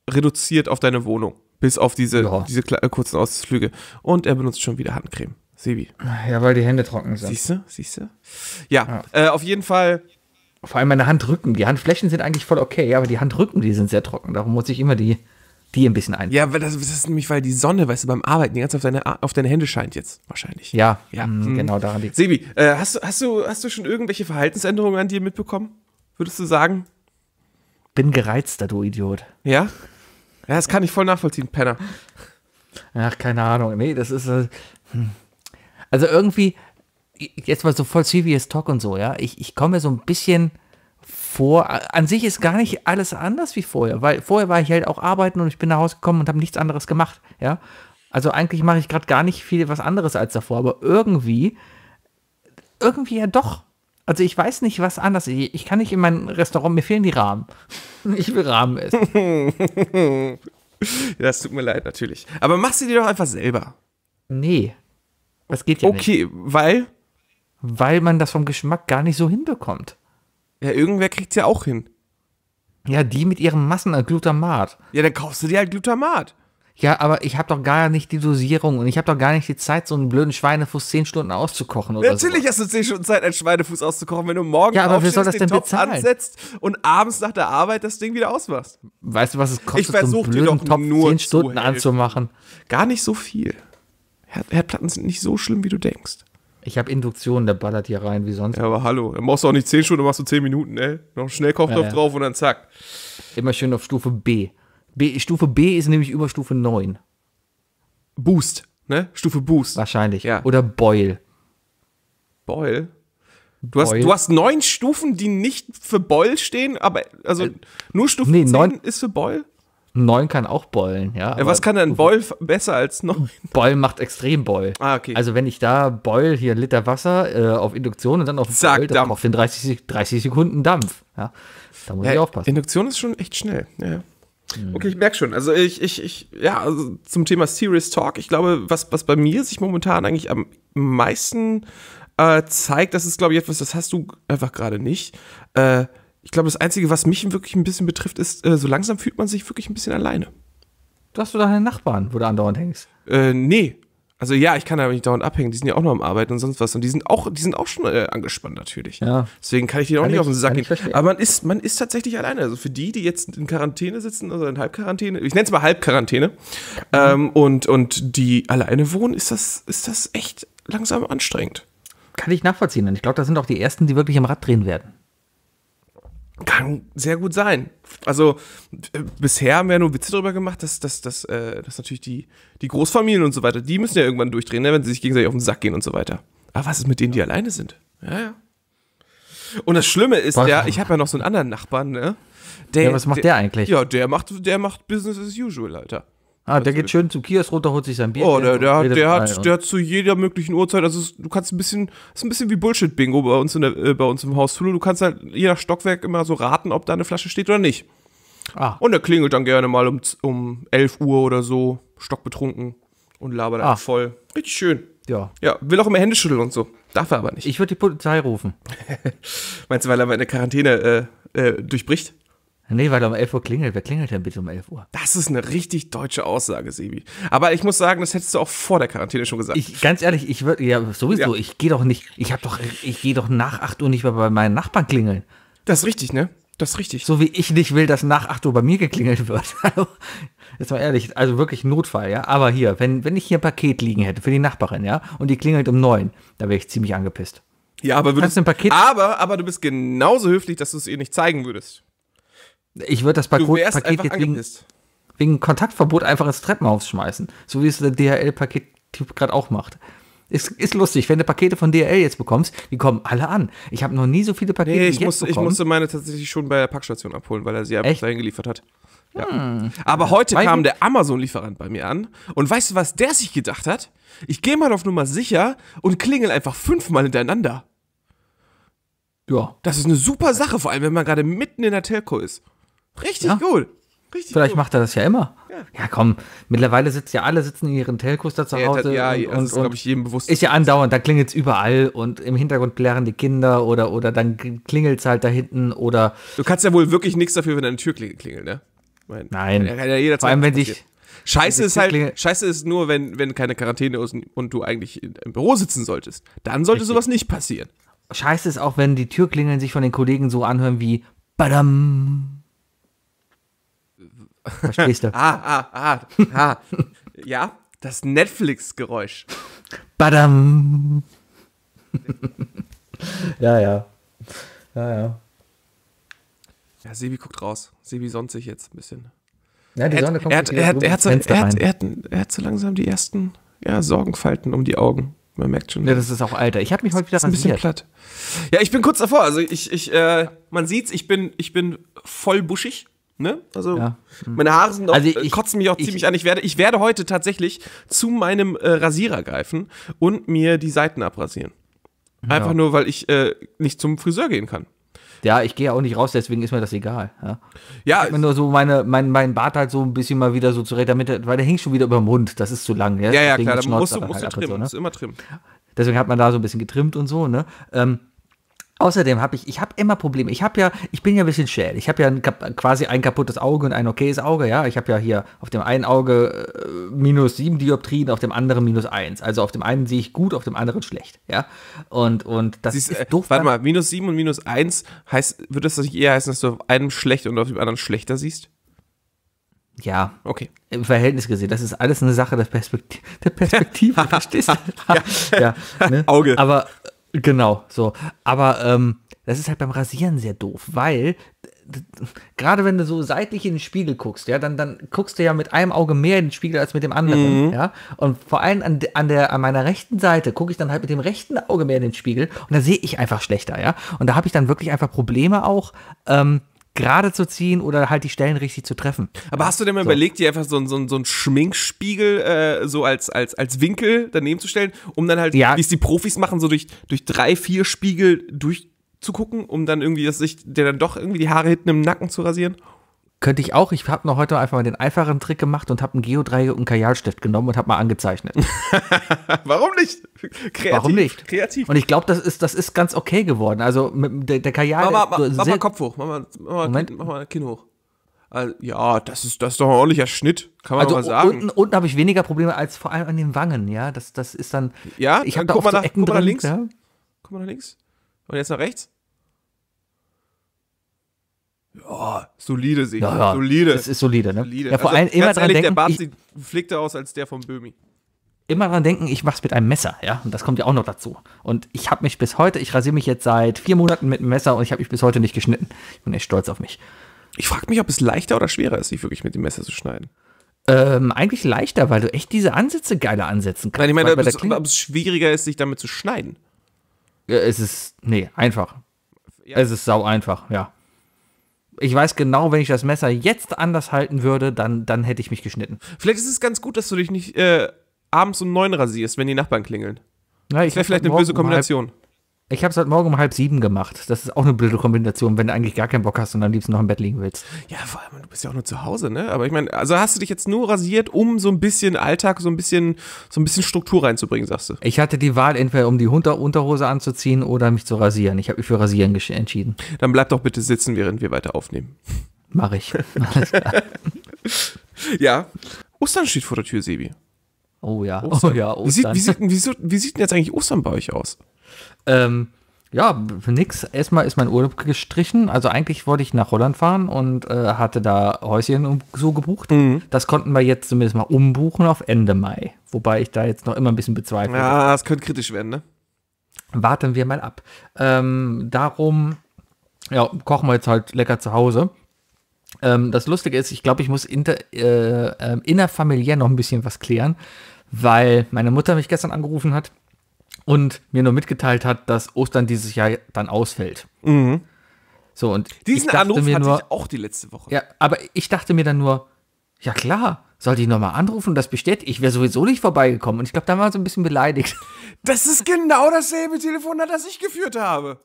reduziert auf deine Wohnung. Bis auf diese, ja. diese äh, kurzen Ausflüge. Und er benutzt schon wieder Handcreme. Sebi. Ja, weil die Hände trocken sind. Siehst du? Siehst du? Ja, ja. Äh, auf jeden Fall. Vor allem meine Handrücken. Die Handflächen sind eigentlich voll okay, aber die Handrücken, die sind sehr trocken. Darum muss ich immer die die ein bisschen ein. Ja, weil das, das, ist nämlich, weil die Sonne, weißt du, beim Arbeiten die ganze Zeit auf deine, auf deine Hände scheint jetzt wahrscheinlich. Ja, ja. Mh, mm, mhm. genau daran liegt Sebi, äh, hast, hast, du, hast du schon irgendwelche Verhaltensänderungen an dir mitbekommen? Würdest du sagen? Bin gereizter, du Idiot. Ja? Ja, das kann ich voll nachvollziehen, Penner. Ach, keine Ahnung. Nee, das ist. Äh, hm. also irgendwie, jetzt mal so voll serious Talk und so, ja. Ich, ich komme so ein bisschen vor, an sich ist gar nicht alles anders wie vorher, weil vorher war ich halt auch arbeiten und ich bin nach Hause gekommen und habe nichts anderes gemacht, ja. Also eigentlich mache ich gerade gar nicht viel was anderes als davor, aber irgendwie, irgendwie ja doch. Also ich weiß nicht, was anders. ist. ich kann nicht in mein Restaurant, mir fehlen die Rahmen. Ich will Rahmen essen. das tut mir leid, natürlich. Aber machst du die doch einfach selber. Nee. Das geht ja okay, nicht. Okay, weil? Weil man das vom Geschmack gar nicht so hinbekommt. Ja, irgendwer kriegt es ja auch hin. Ja, die mit ihrem Massen an Glutamat. Ja, dann kaufst du dir halt Glutamat. Ja, aber ich habe doch gar nicht die Dosierung und ich habe doch gar nicht die Zeit, so einen blöden Schweinefuß 10 Stunden auszukochen oder Natürlich so. hast du 10 Stunden Zeit, einen Schweinefuß auszukochen, wenn du morgens ja, aber aufstehst, soll das den denn Topf ansetzt und abends nach der Arbeit das Ding wieder ausmachst. Weißt du, was es kostet, ich so einen blöden Topf 10 Stunden anzumachen? Gar nicht so viel. Herd Herdplatten sind nicht so schlimm, wie du denkst. Ich habe Induktion, der ballert hier rein wie sonst. Ja, aber hallo, dann brauchst du auch nicht 10 Stunden, dann machst du 10 Minuten, ey. Noch einen Kochtopf ja, ja. drauf und dann zack. Immer schön auf Stufe B. B. Stufe B ist nämlich über Stufe 9. Boost, ne? Stufe Boost. Wahrscheinlich. Ja. Oder Boil. Boil? Du hast, Boil. du hast neun Stufen, die nicht für Boil stehen, aber also äh, nur Stufe nee, 10 ist für Boil? Neun kann auch Beulen, ja. ja was kann denn Beul besser als Neun? Beul macht extrem Beul. Ah, okay. Also wenn ich da Beul, hier Liter Wasser äh, auf Induktion und dann auf Zack, Beul, Dampf. den 30, 30 Sekunden Dampf. Ja, da muss ja, ich aufpassen. Induktion ist schon echt schnell. Ja. Mhm. Okay, ich merke schon. Also ich, ich, ich, ja, also zum Thema Serious Talk, ich glaube, was, was bei mir sich momentan eigentlich am meisten äh, zeigt, das ist, glaube ich, etwas, das hast du einfach gerade nicht. Äh, ich glaube, das Einzige, was mich wirklich ein bisschen betrifft, ist, äh, so langsam fühlt man sich wirklich ein bisschen alleine. Du hast du deine Nachbarn, wo du andauernd hängst? Äh, nee. Also ja, ich kann aber nicht dauernd abhängen, die sind ja auch noch am Arbeiten und sonst was. Und die sind auch, die sind auch schon äh, angespannt natürlich. Ja. Deswegen kann ich die auch nicht ich, auf den Sack gehen. Aber man ist, man ist tatsächlich alleine. Also für die, die jetzt in Quarantäne sitzen also in Halbquarantäne, ich nenne es mal Halbquarantäne, ähm, und, und die alleine wohnen, ist das, ist das echt langsam anstrengend. Kann ich nachvollziehen. Und ich glaube, das sind auch die ersten, die wirklich am Rad drehen werden. Kann sehr gut sein. Also äh, bisher haben wir ja nur Witze darüber gemacht, dass, dass, dass, äh, dass natürlich die, die Großfamilien und so weiter, die müssen ja irgendwann durchdrehen, ne, wenn sie sich gegenseitig auf den Sack gehen und so weiter. Aber was ist mit denen, die alleine sind? Ja, ja. Und das Schlimme ist, ja, ich habe ja noch so einen anderen Nachbarn, ne? Der, ja, was macht der, der, eigentlich? Ja, der macht, der macht Business as usual, Alter. Ah, der geht schön zum Kiosk runter, holt sich sein Bier. Oh, der, der, hat, der, hat, der hat zu jeder möglichen Uhrzeit, also du kannst ein bisschen, ist ein bisschen wie Bullshit-Bingo bei, uns äh, bei uns im Haus Zulu. Du kannst halt je nach Stockwerk immer so raten, ob da eine Flasche steht oder nicht. Ah. Und der klingelt dann gerne mal um, um 11 Uhr oder so, stockbetrunken und labert ah. voll. Richtig schön. Ja. Ja, will auch immer Hände schütteln und so. Darf er aber nicht. Ich würde die Polizei rufen. Meinst du, weil er mal eine Quarantäne äh, äh, durchbricht? Nee, weil um 11 Uhr klingelt. Wer klingelt denn bitte um 11 Uhr? Das ist eine richtig deutsche Aussage, Sebi. Aber ich muss sagen, das hättest du auch vor der Quarantäne schon gesagt. Ich, ganz ehrlich, ich würde, ja, sowieso, ja. ich gehe doch nicht, ich habe doch, ich gehe doch nach 8 Uhr nicht mehr bei meinen Nachbarn klingeln. Das ist richtig, ne? Das ist richtig. So wie ich nicht will, dass nach 8 Uhr bei mir geklingelt wird. Also, jetzt mal ehrlich, also wirklich Notfall, ja. Aber hier, wenn, wenn ich hier ein Paket liegen hätte für die Nachbarin, ja, und die klingelt um 9, da wäre ich ziemlich angepisst. Ja, aber würdest, du ein Paket aber, aber du bist genauso höflich, dass du es ihr nicht zeigen würdest. Ich würde das Paket, Paket jetzt wegen, wegen, Kontaktverbot einfach ins Treppenhaus schmeißen. So wie es der DHL-Paket-Typ gerade auch macht. Ist, ist lustig, wenn du Pakete von DHL jetzt bekommst, die kommen alle an. Ich habe noch nie so viele Pakete nee, ich jetzt muss, bekommen. Ich musste meine tatsächlich schon bei der Packstation abholen, weil er sie einfach dahin geliefert hat. Ja. Hm. Aber heute Weil kam der Amazon-Lieferant bei mir an und weißt du, was der sich gedacht hat? Ich gehe mal auf Nummer sicher und klingel einfach fünfmal hintereinander. Ja. Das ist eine super Sache, vor allem wenn man gerade mitten in der Telco ist. Richtig ja. gut. Richtig Vielleicht gut. macht er das ja immer. Ja. ja. komm, mittlerweile sitzen ja alle sitzen in ihren Telcos da zu Hause. Ja, ja und, also das ist, glaube ich, jedem bewusst. Ist ja andauernd, da klingelt es überall und im Hintergrund blären die Kinder oder, oder dann klingelt es halt da hinten oder. Du kannst ja wohl wirklich nichts dafür, wenn deine Tür klingelt, ne? Mein, Nein. Ja Vor allem, wenn dich. Scheiße ist halt, scheiße ist nur, wenn, wenn keine Quarantäne ist und du eigentlich im Büro sitzen solltest. Dann sollte Richtig. sowas nicht passieren. Scheiße ist auch, wenn die Türklingeln sich von den Kollegen so anhören wie Badam. Verstehst du? ah, ah, ah, ah. ja, das Netflix-Geräusch. Badam. ja, ja. Ja, ja. Ja, Sebi guckt raus. Sebi sonnt sich jetzt ein bisschen. Ja, die Sonne kommt er, hat, er, hat, er, hat, er, hat, so langsam die ersten ja, Sorgenfalten um die Augen. Man merkt schon. Ja, das ist auch alter. Ich habe mich heute wieder rasiert. Ein bisschen platt. Ja, ich bin kurz davor. Also ich, ich, äh, man sieht's, ich bin, ich bin voll buschig. Ne? Also ja. Hm. meine Haare sind auch, also äh, ich, kotzen mich auch ziemlich ich, an. Ich werde, ich werde heute tatsächlich zu meinem äh, Rasierer greifen und mir die Seiten abrasieren. Einfach ja. nur, weil ich äh, nicht zum Friseur gehen kann. Ja, ich gehe ja auch nicht raus, deswegen ist mir das egal. Ja, ja ich mir nur so meine, mein, mein Bart halt so ein bisschen mal wieder so zurecht, damit, weil der hängt schon wieder über dem Mund. Das ist zu lang. Ja, ja, ja klar, da musst du, musst halt du trimmen, so, ne? musst immer trimmen. Deswegen hat man da so ein bisschen getrimmt und so, ne? Ähm, Außerdem habe ich, ich habe immer Probleme. Ich habe ja, ich bin ja ein bisschen schäl. Ich habe ja ein, quasi ein kaputtes Auge und ein okayes Auge, ja. Ich habe ja hier auf dem einen Auge äh, minus sieben Dioptrien, auf dem anderen minus eins. Also auf dem einen sehe ich gut, auf dem anderen schlecht, ja. Und, und das Siehst, ist äh, doof. Äh, warte mal, minus sieben und minus eins heißt, würde das nicht eher heißen, dass du auf einem schlecht und auf dem anderen schlechter siehst? Ja. Okay. Im Verhältnis gesehen, das ist alles eine Sache der, Perspektive. der Perspektive, verstehst du? ja. ja ne? Auge. Aber Genau, so. Aber ähm, das ist halt beim Rasieren sehr doof, weil gerade wenn du so seitlich in den Spiegel guckst, ja, dann, dann guckst du ja mit einem Auge mehr in den Spiegel als mit dem anderen, mhm. ja. Und vor allem an, an, der, an meiner rechten Seite gucke ich dann halt mit dem rechten Auge mehr in den Spiegel und da sehe ich einfach schlechter, ja. Und da habe ich dann wirklich einfach Probleme auch, ähm, gerade zu ziehen oder halt die Stellen richtig zu treffen. Aber ja. hast du denn mal so. überlegt, dir einfach so, so, so einen Schminkspiegel äh, so als, als, als Winkel daneben zu stellen, um dann halt, ja. wie es die Profis machen, so durch, durch drei, vier Spiegel durchzugucken, um dann irgendwie, dass sich der dann doch irgendwie die Haare hinten im Nacken zu rasieren? könnte ich auch. Ich habe noch heute einfach mal den einfachen Trick gemacht und habe einen Geodreieck und einen Kajalstift genommen und habe mal angezeichnet. Warum nicht? Kreativ, Warum nicht? Kreativ. Und ich glaube, das ist, das ist ganz okay geworden. Also mit, der, der Kajal. Mach mal, mach, mal Kopf hoch. Mach mal, mach mal, Moment. mach mal Kinn hoch. Also, ja, das ist, das ist doch ein ordentlicher Schnitt, kann man also mal sagen. Unten, unten habe ich weniger Probleme als vor allem an den Wangen, ja. Das, das ist dann. Ja, ich habe da guck, so nach, guck mal nach links. Ja? Guck mal nach links. Und jetzt nach rechts ja, solide sehe ich. Ja, Solide. Es ist solide, ne? Solide. Ja, vor also, allem immer dran ehrlich, denken. Der Bart ich, sieht flickter aus als der von Böhmi. Immer dran denken, ich mach's mit einem Messer, ja. Und das kommt ja auch noch dazu. Und ich habe mich bis heute, ich rasiere mich jetzt seit vier Monaten mit einem Messer und ich habe mich bis heute nicht geschnitten. Ich bin echt stolz auf mich. Ich frage mich, ob es leichter oder schwerer ist, sich wirklich mit dem Messer zu schneiden. Ähm, eigentlich leichter, weil du echt diese Ansätze geiler ansetzen kannst. Nein, ich meine, ob es, ob es schwieriger ist, sich damit zu schneiden. Ja, es ist, nee, einfach. Ja. Es ist sau einfach, ja ich weiß genau, wenn ich das Messer jetzt anders halten würde, dann, dann hätte ich mich geschnitten. Vielleicht ist es ganz gut, dass du dich nicht äh, abends um neun rasierst, wenn die Nachbarn klingeln. Na, das wäre vielleicht eine böse Kombination. Um ich habe es heute Morgen um halb sieben gemacht. Das ist auch eine blöde Kombination, wenn du eigentlich gar keinen Bock hast und am liebsten noch im Bett liegen willst. Ja, vor allem, du bist ja auch nur zu Hause, ne? Aber ich meine, also hast du dich jetzt nur rasiert, um so ein bisschen Alltag, so ein bisschen, so ein bisschen Struktur reinzubringen, sagst du? Ich hatte die Wahl, entweder um die Unter Unterhose anzuziehen oder mich zu rasieren. Ich habe mich für Rasieren entschieden. Dann bleib doch bitte sitzen, während wir weiter aufnehmen. Mach ich. Alles klar. ja. Ostern steht vor der Tür, Sebi. Oh ja, Ostern. oh ja, Ostern. Wie sieht, wie, sieht, wie, sieht, wie sieht denn jetzt eigentlich Ostern bei euch aus? Ähm, ja, nix. Erstmal ist mein Urlaub gestrichen. Also eigentlich wollte ich nach Holland fahren und äh, hatte da Häuschen um, so gebucht. Mhm. Das konnten wir jetzt zumindest mal umbuchen auf Ende Mai. Wobei ich da jetzt noch immer ein bisschen bezweifle. Ja, es könnte kritisch werden, ne? Warten wir mal ab. Ähm, darum, ja, kochen wir jetzt halt lecker zu Hause. Ähm, das Lustige ist, ich glaube, ich muss inter, äh, äh, innerfamiliär noch ein bisschen was klären, weil meine Mutter mich gestern angerufen hat und mir nur mitgeteilt hat, dass Ostern dieses Jahr dann ausfällt. Mhm. So, und Diesen Anruf mir nur, hatte nur, ich auch die letzte Woche. Ja, aber ich dachte mir dann nur, ja klar, sollte ich nochmal anrufen und das bestätigt? Ich wäre sowieso nicht vorbeigekommen. Und ich glaube, da war so ein bisschen beleidigt. Das ist genau dasselbe Telefonat, das ich geführt habe.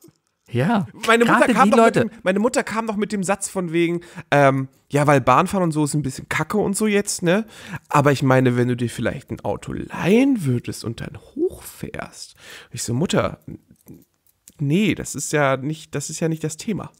Ja. Meine Mutter, kam noch Leute. Mit dem, meine Mutter kam noch mit dem Satz von wegen, ähm, ja, weil Bahnfahren und so ist ein bisschen kacke und so jetzt, ne? Aber ich meine, wenn du dir vielleicht ein Auto leihen würdest und dann hochfährst. Ich so, Mutter, nee, das ist ja nicht, das ist ja nicht das Thema.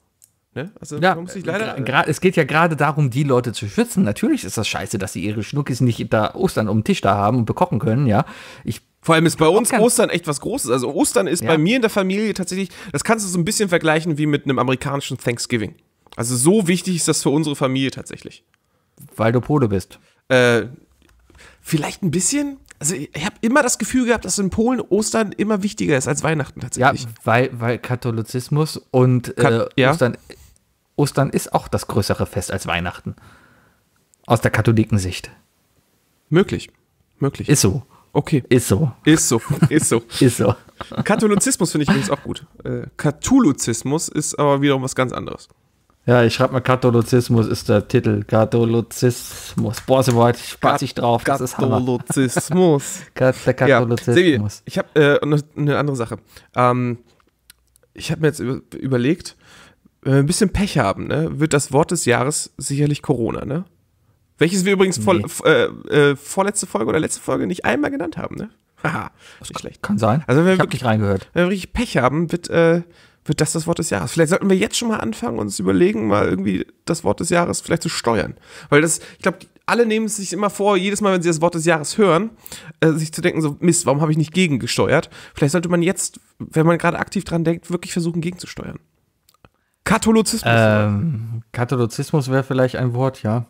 Ne? Also ja, man muss sich leider es geht ja gerade darum, die Leute zu schützen. Natürlich ist das scheiße, dass sie ihre Schnuckis nicht da Ostern um den Tisch da haben und bekochen können, ja. Ich vor allem ist bei uns Ostern echt was Großes. Also Ostern ist ja. bei mir in der Familie tatsächlich, das kannst du so ein bisschen vergleichen wie mit einem amerikanischen Thanksgiving. Also so wichtig ist das für unsere Familie tatsächlich. Weil du Pole bist. Äh, vielleicht ein bisschen. Also ich habe immer das Gefühl gehabt, dass in Polen Ostern immer wichtiger ist als Weihnachten tatsächlich. Ja, weil, weil Katholizismus und äh, Kat äh, Ostern, ja. Ostern ist auch das größere Fest als Weihnachten. Aus der Katholiken Sicht. Möglich. Möglich. Ist so. Okay. Ist so. Ist so. Ist so. ist so. Katholizismus finde ich übrigens auch gut. Äh, Katholizismus ist aber wiederum was ganz anderes. Ja, ich schreibe mal Katholizismus ist der Titel. Katholizismus. Boah, so weit spatz ich drauf. Das ist Katholizismus. der Katholizismus. Ja, ich habe äh, eine ne andere Sache. Ähm, ich habe mir jetzt überlegt, wenn wir ein bisschen Pech haben, ne, wird das Wort des Jahres sicherlich Corona, ne? Welches wir übrigens vor, äh, äh, vorletzte Folge oder letzte Folge nicht einmal genannt haben, ne? Haha, nicht schlecht. Kann sein. Also wenn ich wir, wirklich, reingehört. Wenn wir richtig Pech haben, wird, äh, wird das das Wort des Jahres. Vielleicht sollten wir jetzt schon mal anfangen und uns überlegen, mal irgendwie das Wort des Jahres vielleicht zu steuern. Weil das, ich glaube, alle nehmen es sich immer vor, jedes Mal, wenn sie das Wort des Jahres hören, äh, sich zu denken, so Mist, warum habe ich nicht gegengesteuert? Vielleicht sollte man jetzt, wenn man gerade aktiv dran denkt, wirklich versuchen, gegenzusteuern. Katholizismus. Ähm, Katholizismus wäre vielleicht ein Wort, ja.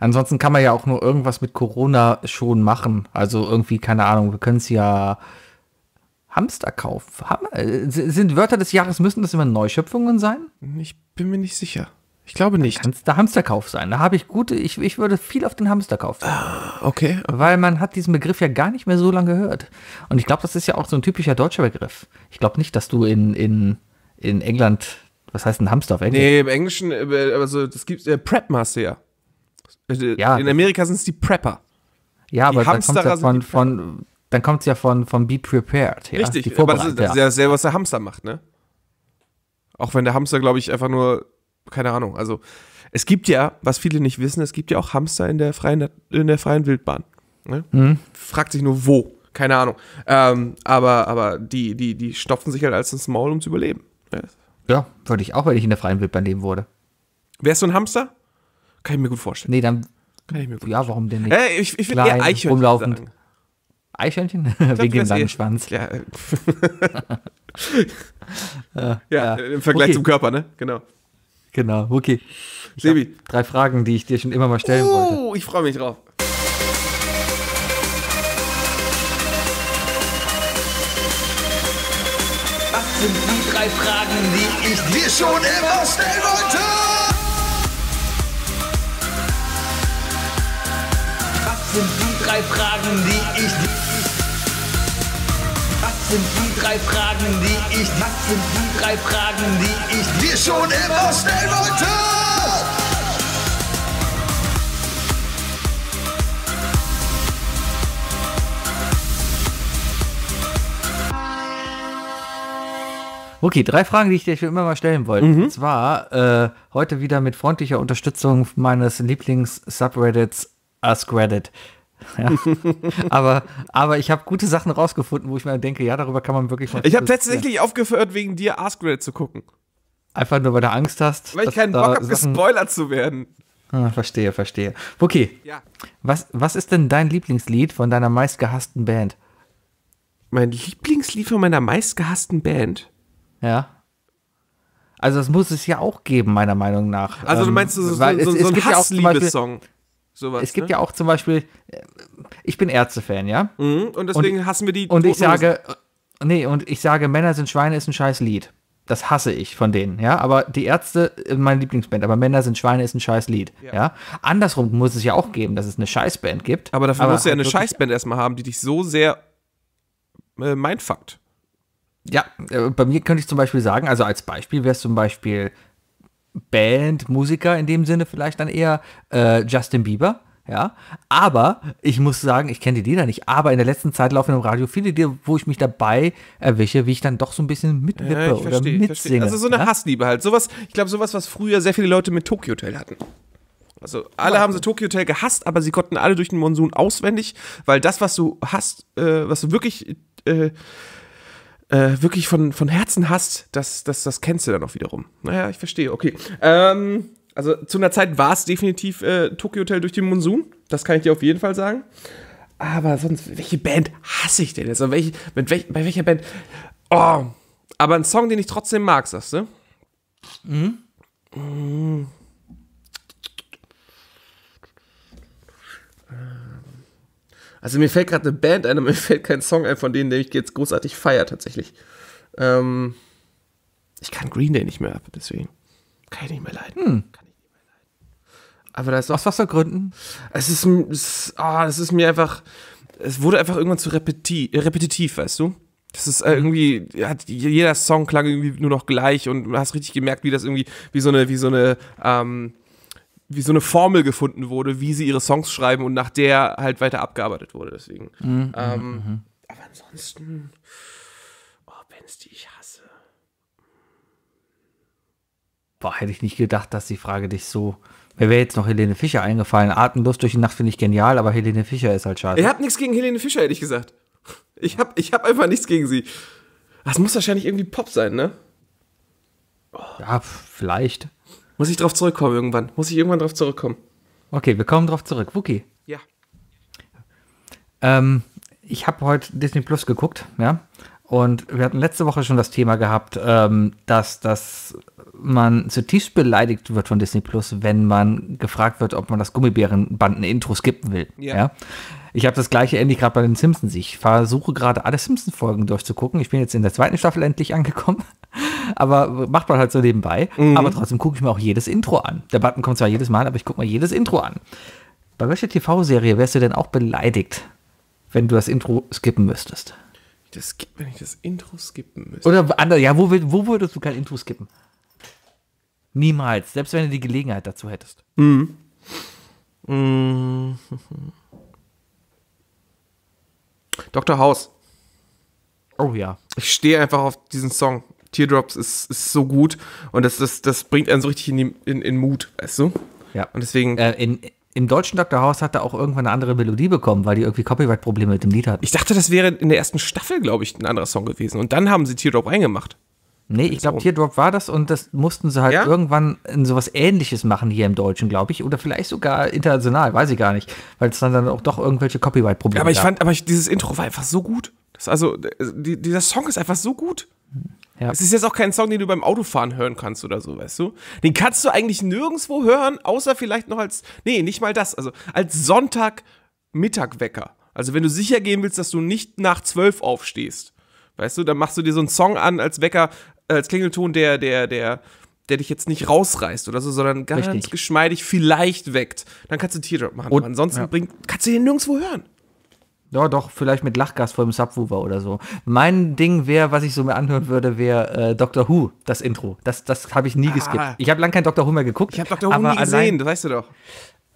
Ansonsten kann man ja auch nur irgendwas mit Corona schon machen. Also irgendwie, keine Ahnung, wir können es ja Hamsterkauf. Ham äh, sind Wörter des Jahres, müssen das immer Neuschöpfungen sein? Ich bin mir nicht sicher. Ich glaube nicht. Kann es der Hamsterkauf sein? Da habe ich gute, ich, ich würde viel auf den Hamsterkauf sagen. Ah, okay, okay. Weil man hat diesen Begriff ja gar nicht mehr so lange gehört. Und ich glaube, das ist ja auch so ein typischer deutscher Begriff. Ich glaube nicht, dass du in, in, in England, was heißt ein Hamster auf Englisch? Nee, im Englischen, äh, also das gibt äh, Prep-Master. Äh, ja, in Amerika sind es die Prepper. Ja, aber die dann kommt ja von, von dann kommt es ja von, von Be Prepared. Ja? Richtig, aber das ist, das ist ja selber, was der Hamster macht, ne? Auch wenn der Hamster, glaube ich, einfach nur, keine Ahnung, also es gibt ja, was viele nicht wissen, es gibt ja auch Hamster in der freien, in der freien Wildbahn. Ne? Mhm. Fragt sich nur wo, keine Ahnung. Ähm, aber aber die, die, die stopfen sich halt als ins Maul, um zu überleben. Ne? Ja, würde ich auch, wenn ich in der freien Wildbahn leben würde. Wärst du ein Hamster? Kann ich mir gut vorstellen. Nee, dann. Kann ich mir gut ja, warum denn nicht? Äh, ich ich finde eher Eichhörnchen. Umlaufend. Sagen. Eichhörnchen? Wegen dem langen Schwanz. Ja. Äh, ja, ja, im Vergleich okay. zum Körper, ne? Genau. Genau, okay. Ich Sebi. Drei Fragen, die ich dir schon immer mal stellen oh, wollte. Oh, ich freue mich drauf. Was sind die drei Fragen, die ich dir schon immer stellen wollte? sind die drei Fragen, die ich... Was sind die drei Fragen, die ich... Was sind die drei Fragen, die ich... Dir schon immer stellen wollte! Okay, drei Fragen, die ich dir schon immer mal stellen wollte. Mhm. Und zwar äh, heute wieder mit freundlicher Unterstützung meines Lieblings-Subreddits ask Reddit. Ja. aber, aber ich habe gute Sachen rausgefunden, wo ich mir denke, ja, darüber kann man wirklich mal. Ich habe tatsächlich aufgehört, wegen dir Ask Reddit zu gucken. Einfach nur, weil du Angst hast. Weil ich keinen Bock habe, gespoilert zu werden. Ah, verstehe, verstehe. Okay. Ja. Was, was ist denn dein Lieblingslied von deiner meistgehassten Band? Mein Lieblingslied von meiner meistgehassten Band? Ja. Also das muss es ja auch geben, meiner Meinung nach. Also du ähm, meinst so, so, so, so ein Hassliebessong? Ja Sowas, es gibt ne? ja auch zum Beispiel, äh, ich bin Ärztefan, ja. Mhm, und deswegen und, hassen wir die. Und ich sage, äh, nee, und ich sage, Männer sind Schweine ist ein scheiß Lied. Das hasse ich von denen, ja. Aber die Ärzte, äh, meine Lieblingsband, aber Männer sind Schweine ist ein scheiß Lied, ja. ja? Andersrum muss es ja auch geben, dass es eine Scheißband gibt. Aber dafür aber musst du ja halt eine Scheißband erstmal haben, die dich so sehr äh, mindfuckt. Ja, äh, bei mir könnte ich zum Beispiel sagen, also als Beispiel wäre es zum Beispiel Band, Musiker in dem Sinne vielleicht dann eher äh, Justin Bieber. Ja, aber ich muss sagen, ich kenne die Lieder nicht, aber in der letzten Zeit laufen im Radio viele Lieder, wo ich mich dabei erwische, wie ich dann doch so ein bisschen mitwippe ja, oder versteh, mitsinge. Versteh. Also so eine ja? Hassliebe halt. Sowas, ich glaube, sowas, was früher sehr viele Leute mit Tokyo Hotel hatten. Also alle haben sie Tokyo Hotel gehasst, aber sie konnten alle durch den Monsun auswendig, weil das, was du hast, äh, was du wirklich äh, äh, wirklich von, von Herzen hasst, das, das, das kennst du dann auch wiederum. Naja, ich verstehe, okay. Ähm, also zu einer Zeit war es definitiv äh, Tokyo Hotel durch den Monsun, das kann ich dir auf jeden Fall sagen. Aber sonst, welche Band hasse ich denn jetzt? Welche, mit welch, bei welcher Band? Oh, aber ein Song, den ich trotzdem mag, sagst du? Mhm. Mm. Also mir fällt gerade eine Band ein, aber mir fällt kein Song ein, von denen den ich jetzt großartig feier tatsächlich. Ähm, ich kann Green Day nicht mehr ab, deswegen kann ich nicht mehr leiden. Hm. Kann ich nicht mehr leiden. Aber da ist Aus was für Gründen? Es ist, es, oh, es ist mir einfach, es wurde einfach irgendwann zu repeti repetitiv, weißt du? Das ist äh, irgendwie, hat, jeder Song klang irgendwie nur noch gleich und du hast richtig gemerkt, wie das irgendwie, wie so eine, wie so eine, ähm, wie so eine Formel gefunden wurde, wie sie ihre Songs schreiben und nach der halt weiter abgearbeitet wurde. Deswegen. Mhm, mhm, ähm, mhm. Aber ansonsten, oh, Bands, die ich hasse. Boah, hätte ich nicht gedacht, dass die Frage dich so. Mir wäre jetzt noch Helene Fischer eingefallen. Atemlos durch die Nacht finde ich genial, aber Helene Fischer ist halt schade. Ihr habt nichts gegen Helene Fischer, hätte ich gesagt. Ich habe ich hab einfach nichts gegen sie. Das muss wahrscheinlich irgendwie Pop sein, ne? Oh. Ja, vielleicht. Muss ich drauf zurückkommen irgendwann? Muss ich irgendwann drauf zurückkommen? Okay, wir kommen drauf zurück. Wookie. Ja. Ähm, ich habe heute Disney Plus geguckt, ja. Und wir hatten letzte Woche schon das Thema gehabt, ähm, dass, dass man zutiefst beleidigt wird von Disney Plus, wenn man gefragt wird, ob man das Gummibärenbanden-Intro skippen will. Ja. ja? Ich habe das gleiche ähnlich gerade bei den Simpsons. Ich versuche gerade alle Simpsons-Folgen durchzugucken. Ich bin jetzt in der zweiten Staffel endlich angekommen aber macht man halt so nebenbei. Mhm. Aber trotzdem gucke ich mir auch jedes Intro an. Der Button kommt zwar jedes Mal, aber ich gucke mir jedes Intro an. Bei welcher TV-Serie wärst du denn auch beleidigt, wenn du das Intro skippen müsstest? Das, wenn ich das Intro skippen müsste. Oder anders, ja, wo, wo würdest du kein Intro skippen? Niemals, selbst wenn du die Gelegenheit dazu hättest. Mhm. Mhm. Dr. House. Oh ja. Ich stehe einfach auf diesen Song. Teardrops ist, ist so gut und das, das, das bringt einen so richtig in, die, in, in Mut, weißt du? Ja. Und deswegen. Äh, in, im deutschen Dr. House hat er auch irgendwann eine andere Melodie bekommen, weil die irgendwie Copyright-Probleme mit dem Lied hatten. Ich dachte, das wäre in der ersten Staffel, glaube ich, ein anderer Song gewesen. Und dann haben sie Teardrop reingemacht. Nee, ich glaube, Teardrop war das und das mussten sie halt ja? irgendwann in sowas ähnliches machen hier im Deutschen, glaube ich. Oder vielleicht sogar international, weiß ich gar nicht. Weil es dann, dann auch doch irgendwelche Copyright-Probleme gab. Ja, aber ich fand, aber ich, dieses Intro war einfach so gut. Das, also, äh, die, dieser Song ist einfach so gut. Hm. Ja. Es ist jetzt auch kein Song, den du beim Autofahren hören kannst oder so, weißt du? Den kannst du eigentlich nirgendwo hören, außer vielleicht noch als, nee, nicht mal das, also als Sonntagmittagwecker. Also wenn du sicher gehen willst, dass du nicht nach zwölf aufstehst, weißt du, dann machst du dir so einen Song an als Wecker, äh, als Klingelton, der, der, der, der dich jetzt nicht rausreißt oder so, sondern ganz Richtig. geschmeidig vielleicht weckt. Dann kannst du Teardrop machen. Und, ansonsten ja. bringt, kannst du den nirgendwo hören. Ja, doch, vielleicht mit Lachgas vor dem Subwoofer oder so. Mein Ding wäre, was ich so mir anhören würde, wäre äh, Doctor Who, das Intro. Das, das habe ich nie ah. geskippt. Ich habe lange kein Doctor Who mehr geguckt. Ich habe Doctor Who nie gesehen, das weißt du doch.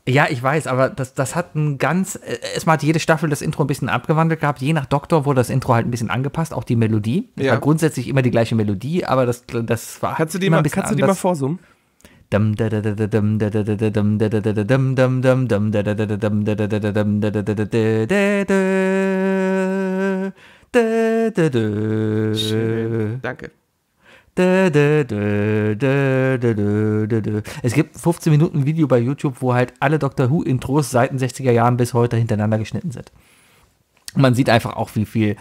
Ja, ich weiß, aber das, das hat ein ganz. äh, Erstmal hat jede Staffel das Intro ein bisschen abgewandelt gehabt. Je nach Doktor wurde das Intro halt ein bisschen angepasst, auch die Melodie. Ja. War grundsätzlich immer die gleiche Melodie, aber das, das war. Kannst du die, mal, kannst du die mal vorsummen? Danke. Es gibt 15 Minuten Video bei YouTube, wo halt alle Doctor Who Intros seit den 60er Jahren bis heute hintereinander geschnitten sind. Man sieht einfach auch, wie viel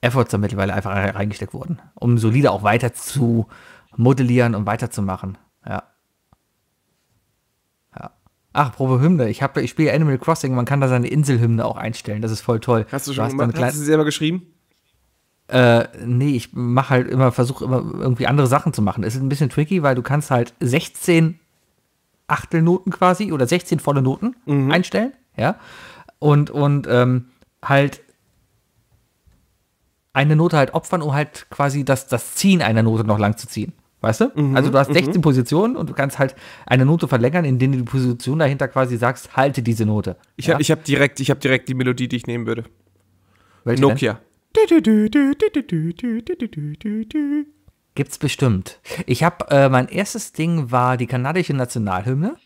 Efforts da mittlerweile einfach reingesteckt wurden, um solide auch weiter zu modellieren und weiterzumachen. Ach, Probe Hymne. Ich, ich spiele Animal Crossing, man kann da seine Inselhymne auch einstellen. Das ist voll toll. Hast du schon du gemacht? Hast du sie selber geschrieben? Äh, nee, ich mache halt immer, versuche immer irgendwie andere Sachen zu machen. Es ist ein bisschen tricky, weil du kannst halt 16 Achtelnoten quasi oder 16 volle Noten mhm. einstellen, ja. Und, und ähm, halt eine Note halt opfern, um halt quasi das, das Ziehen einer Note noch lang zu ziehen. Weißt du? Mhm, also du hast 16 mhm. Positionen und du kannst halt eine Note verlängern, indem du die Position dahinter quasi sagst, halte diese Note. Ich ja? habe hab direkt, hab direkt die Melodie, die ich nehmen würde. Welche Nokia. Denn? Gibt's bestimmt. Ich habe, äh, mein erstes Ding war die kanadische Nationalhymne.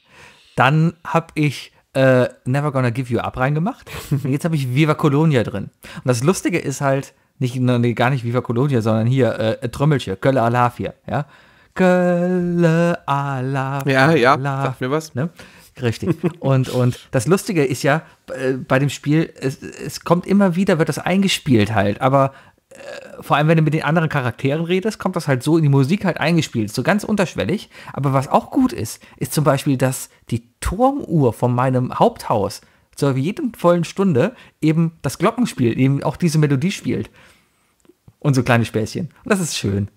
Dann habe ich äh, Never Gonna Give You Up reingemacht. Und jetzt habe ich Viva Colonia drin. Und das Lustige ist halt, nicht, ne, nee, gar nicht Viva Colonia, sondern hier, äh, Trümmelche, Kölle Alafia, ja. Gölle à Ja, ja, la, sagt mir was. Ne? Richtig. Und, und das Lustige ist ja äh, bei dem Spiel, es, es kommt immer wieder, wird das eingespielt halt, aber äh, vor allem, wenn du mit den anderen Charakteren redest, kommt das halt so in die Musik halt eingespielt, so ganz unterschwellig. Aber was auch gut ist, ist zum Beispiel, dass die Turmuhr von meinem Haupthaus zu jedem vollen Stunde eben das Glockenspiel, eben auch diese Melodie spielt. Und so kleine Späßchen. Und das ist schön.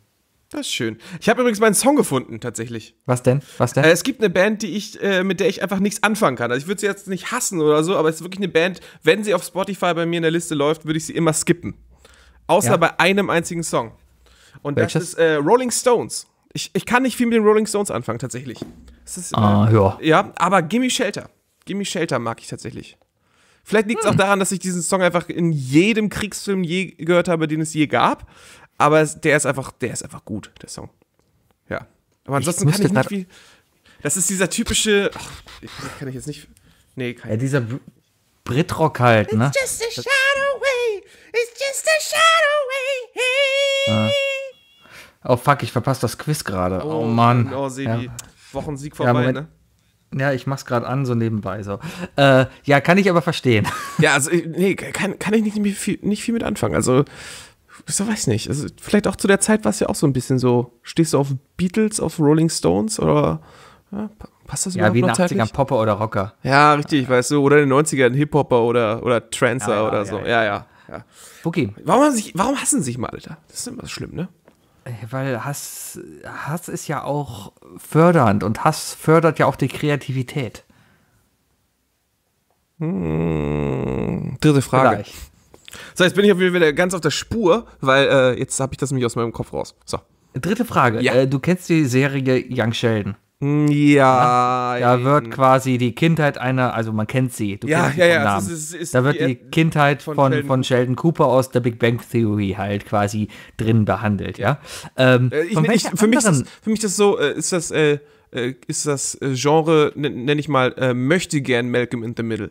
Das ist schön. Ich habe übrigens meinen Song gefunden, tatsächlich. Was denn? Was denn? Äh, es gibt eine Band, die ich, äh, mit der ich einfach nichts anfangen kann. Also ich würde sie jetzt nicht hassen oder so, aber es ist wirklich eine Band, wenn sie auf Spotify bei mir in der Liste läuft, würde ich sie immer skippen. Außer ja. bei einem einzigen Song. Und Welches? das ist äh, Rolling Stones. Ich, ich kann nicht viel mit den Rolling Stones anfangen, tatsächlich. ah, ja. Ja, aber Gimme Shelter. Gimme Shelter mag ich tatsächlich. Vielleicht liegt es hm. auch daran, dass ich diesen Song einfach in jedem Kriegsfilm je gehört habe, den es je gab. Aber der ist einfach, der ist einfach gut, der Song. Ja. Aber ansonsten ich kann ich nicht viel. Das ist dieser typische. Ach, kann ich jetzt nicht. Nee, kann Ja, dieser Britrock halt, ne? It's just a shadow way. It's just a shadow way. Hey. Ah. Oh fuck, ich verpasse das Quiz gerade. Oh, oh Mann. Oh, Sebi. Ja. Wochensieg vorbei, ja, ne? Ja, ich mach's gerade an, so nebenbei so. Äh, ja, kann ich aber verstehen. Ja, also, nee, kann, kann ich nicht, nicht, viel, nicht viel mit anfangen. Also, so weiß nicht. Also vielleicht auch zu der Zeit war es ja auch so ein bisschen so. Stehst du auf Beatles, auf Rolling Stones oder ja, passt das Ja, wie in den 80ern Popper oder Rocker. Ja, richtig, ja. weißt du. Oder in den 90ern Hip-Hopper oder, oder Trancer ja, oder so. Ja, ja. ja. Okay. Warum, sich, warum hassen sich mal, Alter? Das ist immer so schlimm, ne? Äh, weil Hass, Hass ist ja auch fördernd und Hass fördert ja auch die Kreativität. Hm, dritte Frage. Vielleicht. So, jetzt bin ich auf jeden Fall wieder ganz auf der Spur, weil äh, jetzt habe ich das nämlich aus meinem Kopf raus. So. Dritte Frage. Ja. Äh, du kennst die Serie Young Sheldon. Ja, hm, ja. Da wird quasi die Kindheit einer, also man kennt sie. Du ja, kennst ja, ja. Namen. Also ist, ist da wird die, die Kindheit von, von, von, Sheldon Cooper aus der Big Bang Theory halt quasi drin behandelt, ja. Ähm, äh, ich, ich, für, mich ist, für mich das so, äh, ist das, äh, äh ist das Genre, ne, nenne ich mal, möchte gern Malcolm in the Middle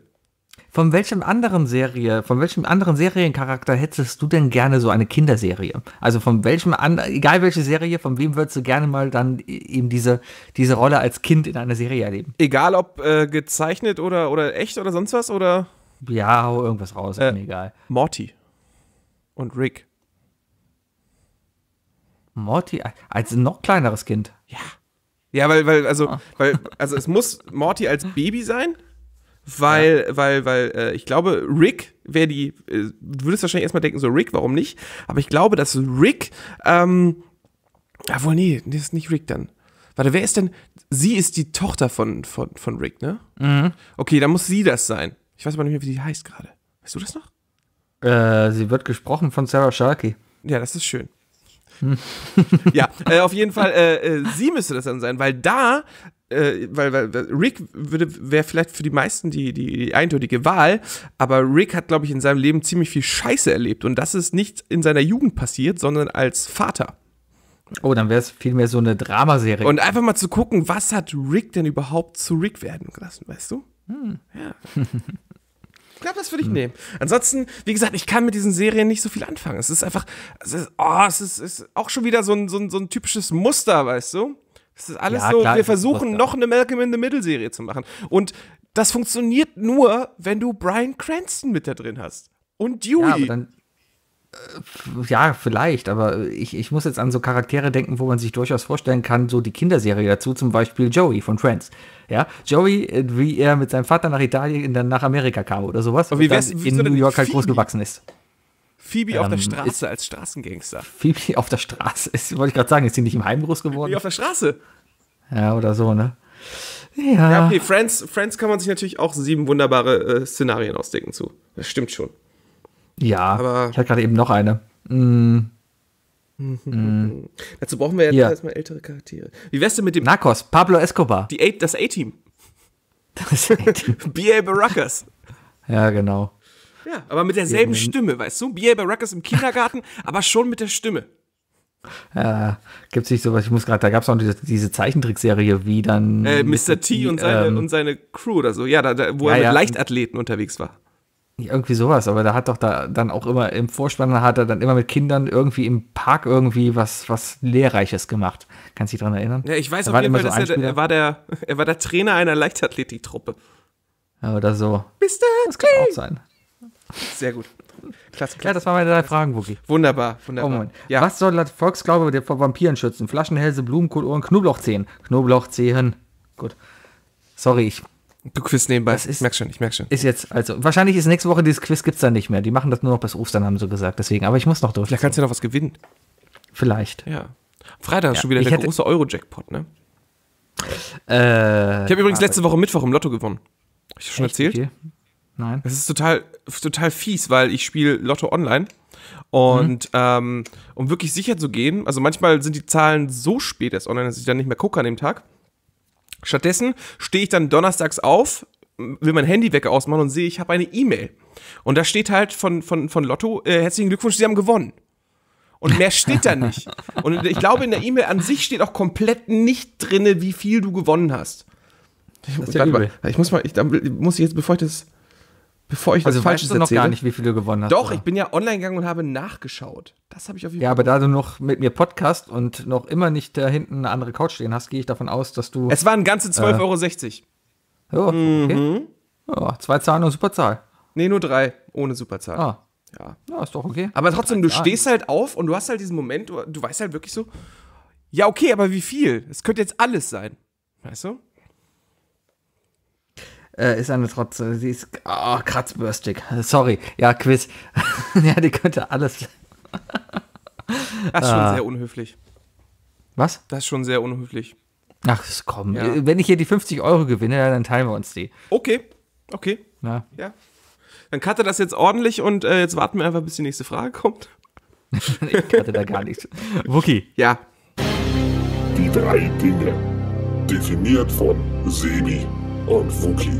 von welchem anderen Serie, von welchem anderen Seriencharakter hättest du denn gerne so eine Kinderserie? Also von welchem an, egal welche Serie, von wem würdest du gerne mal dann e-, eben diese, diese Rolle als Kind in einer Serie erleben? Egal ob äh, gezeichnet oder, oder echt oder sonst was oder? Ja, hau irgendwas raus, äh, mir egal. Morty und Rick. Morty als noch kleineres Kind. Ja. Ja, weil, weil, also, ah. weil, also es muss Morty als Baby sein weil, ja. weil, weil, äh, ich glaube, Rick wäre die, äh, du würdest wahrscheinlich erstmal denken, so Rick, warum nicht? Aber ich glaube, dass Rick, ähm, ja wohl, nee, das ist nicht Rick dann. Warte, wer ist denn, sie ist die Tochter von, von, von Rick, ne? Mhm. Okay, dann muss sie das sein. Ich weiß aber nicht mehr, wie sie heißt gerade. Weißt du das noch? Äh, sie wird gesprochen von Sarah Sharkey. Ja, das ist schön. Hm. ja, äh, auf jeden Fall, äh, äh, sie müsste das dann sein, weil da äh, weil, weil, Rick wäre vielleicht für die meisten die, die, die eindeutige Wahl, aber Rick hat, glaube ich, in seinem Leben ziemlich viel Scheiße erlebt und das ist nicht in seiner Jugend passiert, sondern als Vater. Oh, dann wäre es vielmehr so eine Dramaserie. Und einfach mal zu gucken, was hat Rick denn überhaupt zu Rick werden lassen, weißt du? Hm. Ja. Ich glaube, das würde ich hm. nehmen. Ansonsten, wie gesagt, ich kann mit diesen Serien nicht so viel anfangen. Es ist einfach, es ist, oh, es ist, ist auch schon wieder so ein, so ein, so ein typisches Muster, weißt du? Es ist alles ja, so, klar, wir versuchen noch eine Malcolm in the Middle Serie zu machen. Und das funktioniert nur, wenn du Brian Cranston mit da drin hast. Und Dewey. Ja, äh, ja, vielleicht, aber ich, ich muss jetzt an so Charaktere denken, wo man sich durchaus vorstellen kann, so die Kinderserie dazu, zum Beispiel Joey von Friends. Ja, Joey, äh, wie er mit seinem Vater nach Italien, dann nach Amerika kam oder sowas. Aber wie dann in New York halt groß gewachsen ist. Phoebe ähm, auf der ähm, Straße ist, als Straßengangster. Phoebe auf der Straße, ist, wollte ich gerade sagen, ist sie nicht im Heim groß geworden? Phoebe auf der Straße. Ja, oder so, ne? Ja. ja okay, Friends, Friends kann man sich natürlich auch sieben wunderbare äh, Szenarien ausdenken zu. Das stimmt schon. Ja, aber ich hatte gerade eben noch eine. Mm. Mhm. Mm. Dazu brauchen wir jetzt ja. erstmal ältere Charaktere. Wie wär's denn mit dem. Narcos, Pablo Escobar. Die A das A-Team. Das A-Team. B.A. Baracus. Ja, genau. Ja, aber mit derselben ja, Stimme, weißt du? B.A. Baracus im Kindergarten, aber schon mit der Stimme. Ja, gibt's nicht sowas, ich muss gerade, da gab's auch diese, diese Zeichentrickserie, wie dann. Äh, Mr. T und seine, ähm, und seine Crew oder so, ja, da, da wo ja, er mit Leichtathleten unterwegs war. Irgendwie sowas, aber da hat doch da dann auch immer im Vorspann hat er dann immer mit Kindern irgendwie im Park irgendwie was, was Lehrreiches gemacht. Kannst du dich daran erinnern? Ja, ich weiß da auf jeden Fall, so dass er, er, war der, er war der Trainer einer Leichtathletiktruppe. Oder so. Mr. Das kann auch sein. Sehr gut. Klasse, klasse. Ja, das waren meine drei Fragen, Wookie. Wunderbar, wunderbar. Oh ja. Was soll der Volksglaube der vor Vampiren schützen? Flaschenhälse, Blumenkohl, Ohren, Knoblauchzehen. Knoblauchzehen. Gut. Sorry, ich. Du quiz nebenbei. ist, ich merk schon, ich merk schon. Ist jetzt, also, wahrscheinlich ist nächste Woche dieses Quiz gibt's dann nicht mehr. Die machen das nur noch bis Ostern, haben sie gesagt. Deswegen, aber ich muss noch durch. Vielleicht kannst du ja noch was gewinnen. Vielleicht. Ja. Am Freitag ist schon wieder der hätte... große Euro-Jackpot, ne? Äh, ich habe übrigens letzte Woche Mittwoch im Lotto gewonnen. Hab ich schon erzählt? Okay. Nein. Das ist total, total fies, weil ich spiele Lotto online. Und mhm. ähm, um wirklich sicher zu gehen, also manchmal sind die Zahlen so spät erst online, dass ich dann nicht mehr gucke an dem Tag. Stattdessen stehe ich dann donnerstags auf, will mein Handy weg ausmachen und sehe, ich habe eine E-Mail. Und da steht halt von, von, von Lotto, äh, herzlichen Glückwunsch, Sie haben gewonnen. Und mehr steht da nicht. Und ich glaube, in der E-Mail an sich steht auch komplett nicht drin, wie viel du gewonnen hast. Ich, ja mal, ich muss mal, ich, da muss ich jetzt, bevor ich das bevor ich also das falsch weißt du noch gar nicht, wie viel du gewonnen hast. Doch, oder? ich bin ja online gegangen und habe nachgeschaut. Das habe ich auf jeden Fall. Ja, aber da du noch mit mir Podcast und noch immer nicht da äh, hinten eine andere Couch stehen hast, gehe ich davon aus, dass du. Es waren ganze 12,60 äh, Euro. Oh, okay. Mhm. Oh, zwei Zahlen und Superzahl. Nee, nur drei, ohne Superzahl. Ah. Ja. ja, ist doch okay. Aber trotzdem, du stehst halt auf und du hast halt diesen Moment, du, du weißt halt wirklich so, ja, okay, aber wie viel? Es könnte jetzt alles sein. Weißt du? äh, ist eine trotzdem, äh, sie ist oh, kratzbürstig. Sorry, ja, Quiz. ja, die könnte alles. das ist schon ah. sehr unhöflich. Was? Das ist schon sehr unhöflich. Ach, komm. Ja. Äh, wenn ich hier die 50 Euro gewinne, dann teilen wir uns die. Okay, okay. Na? Ja. Dann cutte das jetzt ordentlich und äh, jetzt warten wir einfach, bis die nächste Frage kommt. ich cutte da gar nichts. Wookie. Ja. Die drei Dinge. Definiert von Semi und Wookie.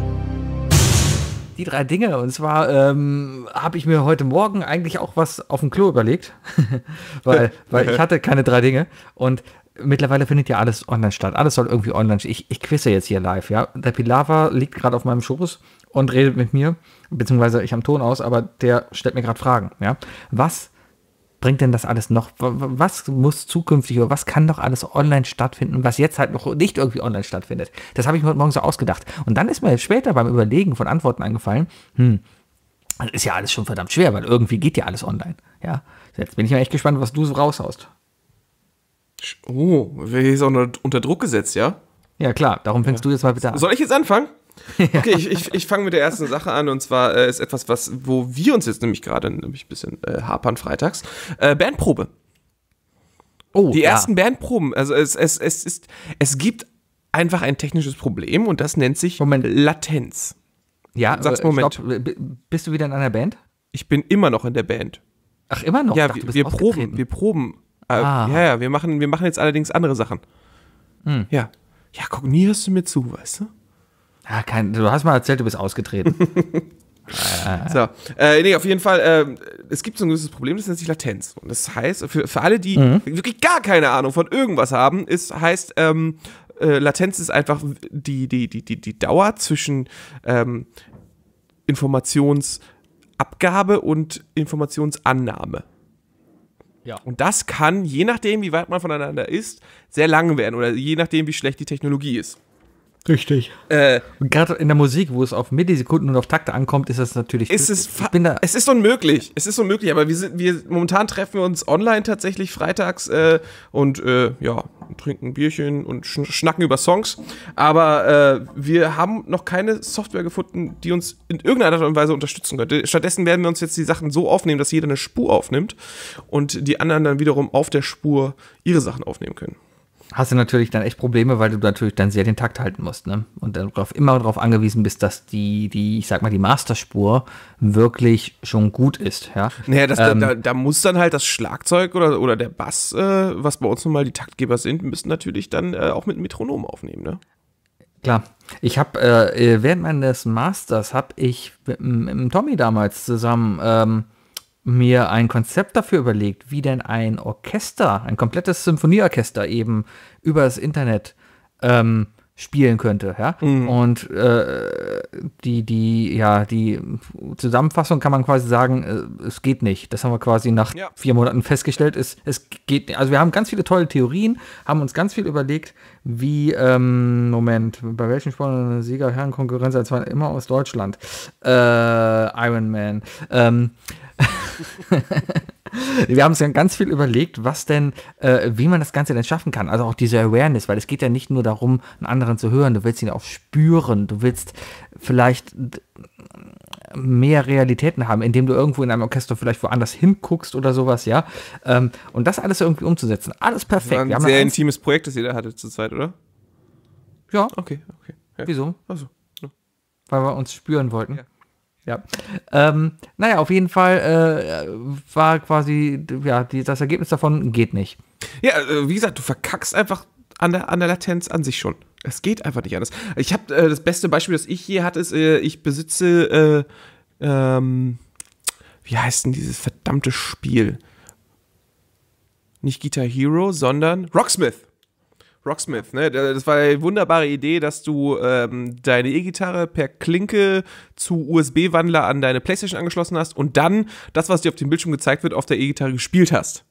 Die drei Dinge. Und zwar ähm, habe ich mir heute Morgen eigentlich auch was auf dem Klo überlegt, weil, weil ich hatte keine drei Dinge. Und mittlerweile findet ja alles online statt. Alles soll irgendwie online statt. Ich, ich quizze jetzt hier live, ja. Der Pilava liegt gerade auf meinem Schoß und redet mit mir, beziehungsweise ich am Ton aus, aber der stellt mir gerade Fragen, ja. Was bringt denn das alles noch? Was muss zukünftig oder was kann doch alles online stattfinden, was jetzt halt noch nicht irgendwie online stattfindet? Das habe ich mir heute Morgen so ausgedacht. Und dann ist mir später beim Überlegen von Antworten angefallen, hm, das ist ja alles schon verdammt schwer, weil irgendwie geht ja alles online. Ja, jetzt bin ich mal echt gespannt, was du so raushaust. Oh, wir sind unter, unter Druck gesetzt, ja? Ja, klar, darum fängst ja. du jetzt mal bitte an. Soll ich jetzt anfangen? Okay, ich, ich, ich fange mit der ersten Sache an und zwar äh, ist etwas, was, wo wir uns jetzt nämlich gerade nämlich ein bisschen äh, hapern freitags. Äh, Bandprobe. Oh, die ja. ersten Bandproben. Also es, es, es, ist, es gibt einfach ein technisches Problem und das nennt sich Moment. Latenz. Ja, sag's äh, Moment. Stopp. Bist du wieder in einer Band? Ich bin immer noch in der Band. Ach, immer noch? Ja, dachte, wir, wir proben, wir proben. Äh, ah. Ja, ja, wir machen, wir machen jetzt allerdings andere Sachen. Hm. Ja. Ja, guck, nie hörst du mir zu, weißt du? Ah, kein, du hast mal erzählt, du bist ausgetreten. Ah. so, äh, nee, auf jeden Fall, äh, es gibt so ein gewisses Problem, das nennt sich Latenz. Und das heißt, für, für alle, die mhm. wirklich gar keine Ahnung von irgendwas haben, ist, heißt, ähm, äh, Latenz ist einfach die, die, die, die, die Dauer zwischen ähm, Informationsabgabe und Informationsannahme. Ja. Und das kann, je nachdem, wie weit man voneinander ist, sehr lang werden oder je nachdem, wie schlecht die Technologie ist. Richtig. Äh, und gerade in der Musik, wo es auf Millisekunden und auf Takte ankommt, ist das natürlich. Ist es, ich bin da es ist unmöglich. Es ist unmöglich, aber wir sind, wir momentan treffen wir uns online tatsächlich freitags äh, und äh, ja, trinken Bierchen und schn schnacken über Songs. Aber äh, wir haben noch keine Software gefunden, die uns in irgendeiner Art und Weise unterstützen könnte. Stattdessen werden wir uns jetzt die Sachen so aufnehmen, dass jeder eine Spur aufnimmt und die anderen dann wiederum auf der Spur ihre Sachen aufnehmen können hast du natürlich dann echt Probleme, weil du natürlich dann sehr den Takt halten musst, ne? Und dann drauf, immer darauf angewiesen bist, dass die, die, ich sag mal, die Masterspur wirklich schon gut ist, ja. Naja, das, ähm, da, da, muss dann halt das Schlagzeug oder, oder der Bass, äh, was bei uns nun mal die Taktgeber sind, müssen natürlich dann äh, auch mit Metronom aufnehmen, ne? Klar. Ich habe äh, äh, während meines Masters habe ich mit, mit, Tommy damals zusammen ähm, mir ein Konzept dafür überlegt, wie denn ein Orchester, ein komplettes Symphonieorchester eben über das Internet ähm, spielen könnte, ja. Mhm. Und äh, die, die, ja, die Zusammenfassung kann man quasi sagen, äh, es geht nicht. Das haben wir quasi nach ja. vier Monaten festgestellt, ist, es geht nicht. Also wir haben ganz viele tolle Theorien, haben uns ganz viel überlegt, wie, ähm, Moment, bei welchen Sportlern Sieger Herrenkonkurrenz, das also war immer aus Deutschland. Äh, Iron Man. Ähm, Wir haben uns ja ganz viel überlegt, was denn, äh, wie man das Ganze denn schaffen kann. Also auch diese Awareness, weil es geht ja nicht nur darum, einen anderen zu hören, du willst ihn auch spüren, du willst vielleicht mehr Realitäten haben, indem du irgendwo in einem Orchester vielleicht woanders hinguckst oder sowas, ja. Ähm, und das alles irgendwie umzusetzen. Alles perfekt. Das war ein Wir sehr intimes Projekt, das jeder hatte Zeit, oder? Ja. Okay, okay. Ja. Wieso? Also, ja. Weil wir uns spüren wollten. Ja. Ja. Ähm, naja, auf jeden Fall äh, war quasi, ja, die, das Ergebnis davon geht nicht. Ja, äh, wie gesagt, du verkackst einfach an der, an der Latenz an sich schon. Es geht einfach nicht anders. Ich habe äh, das beste Beispiel, das ich je hatte, ist, äh, ich besitze, äh, ähm, wie heißt denn dieses verdammte Spiel? Nicht Guitar Hero, sondern Rocksmith. Rocksmith, ne? Das war eine wunderbare Idee, dass du ähm, deine E-Gitarre per Klinke zu USB-Wandler an deine Playstation angeschlossen hast und dann das, was dir auf dem Bildschirm gezeigt wird, auf der E-Gitarre gespielt hast.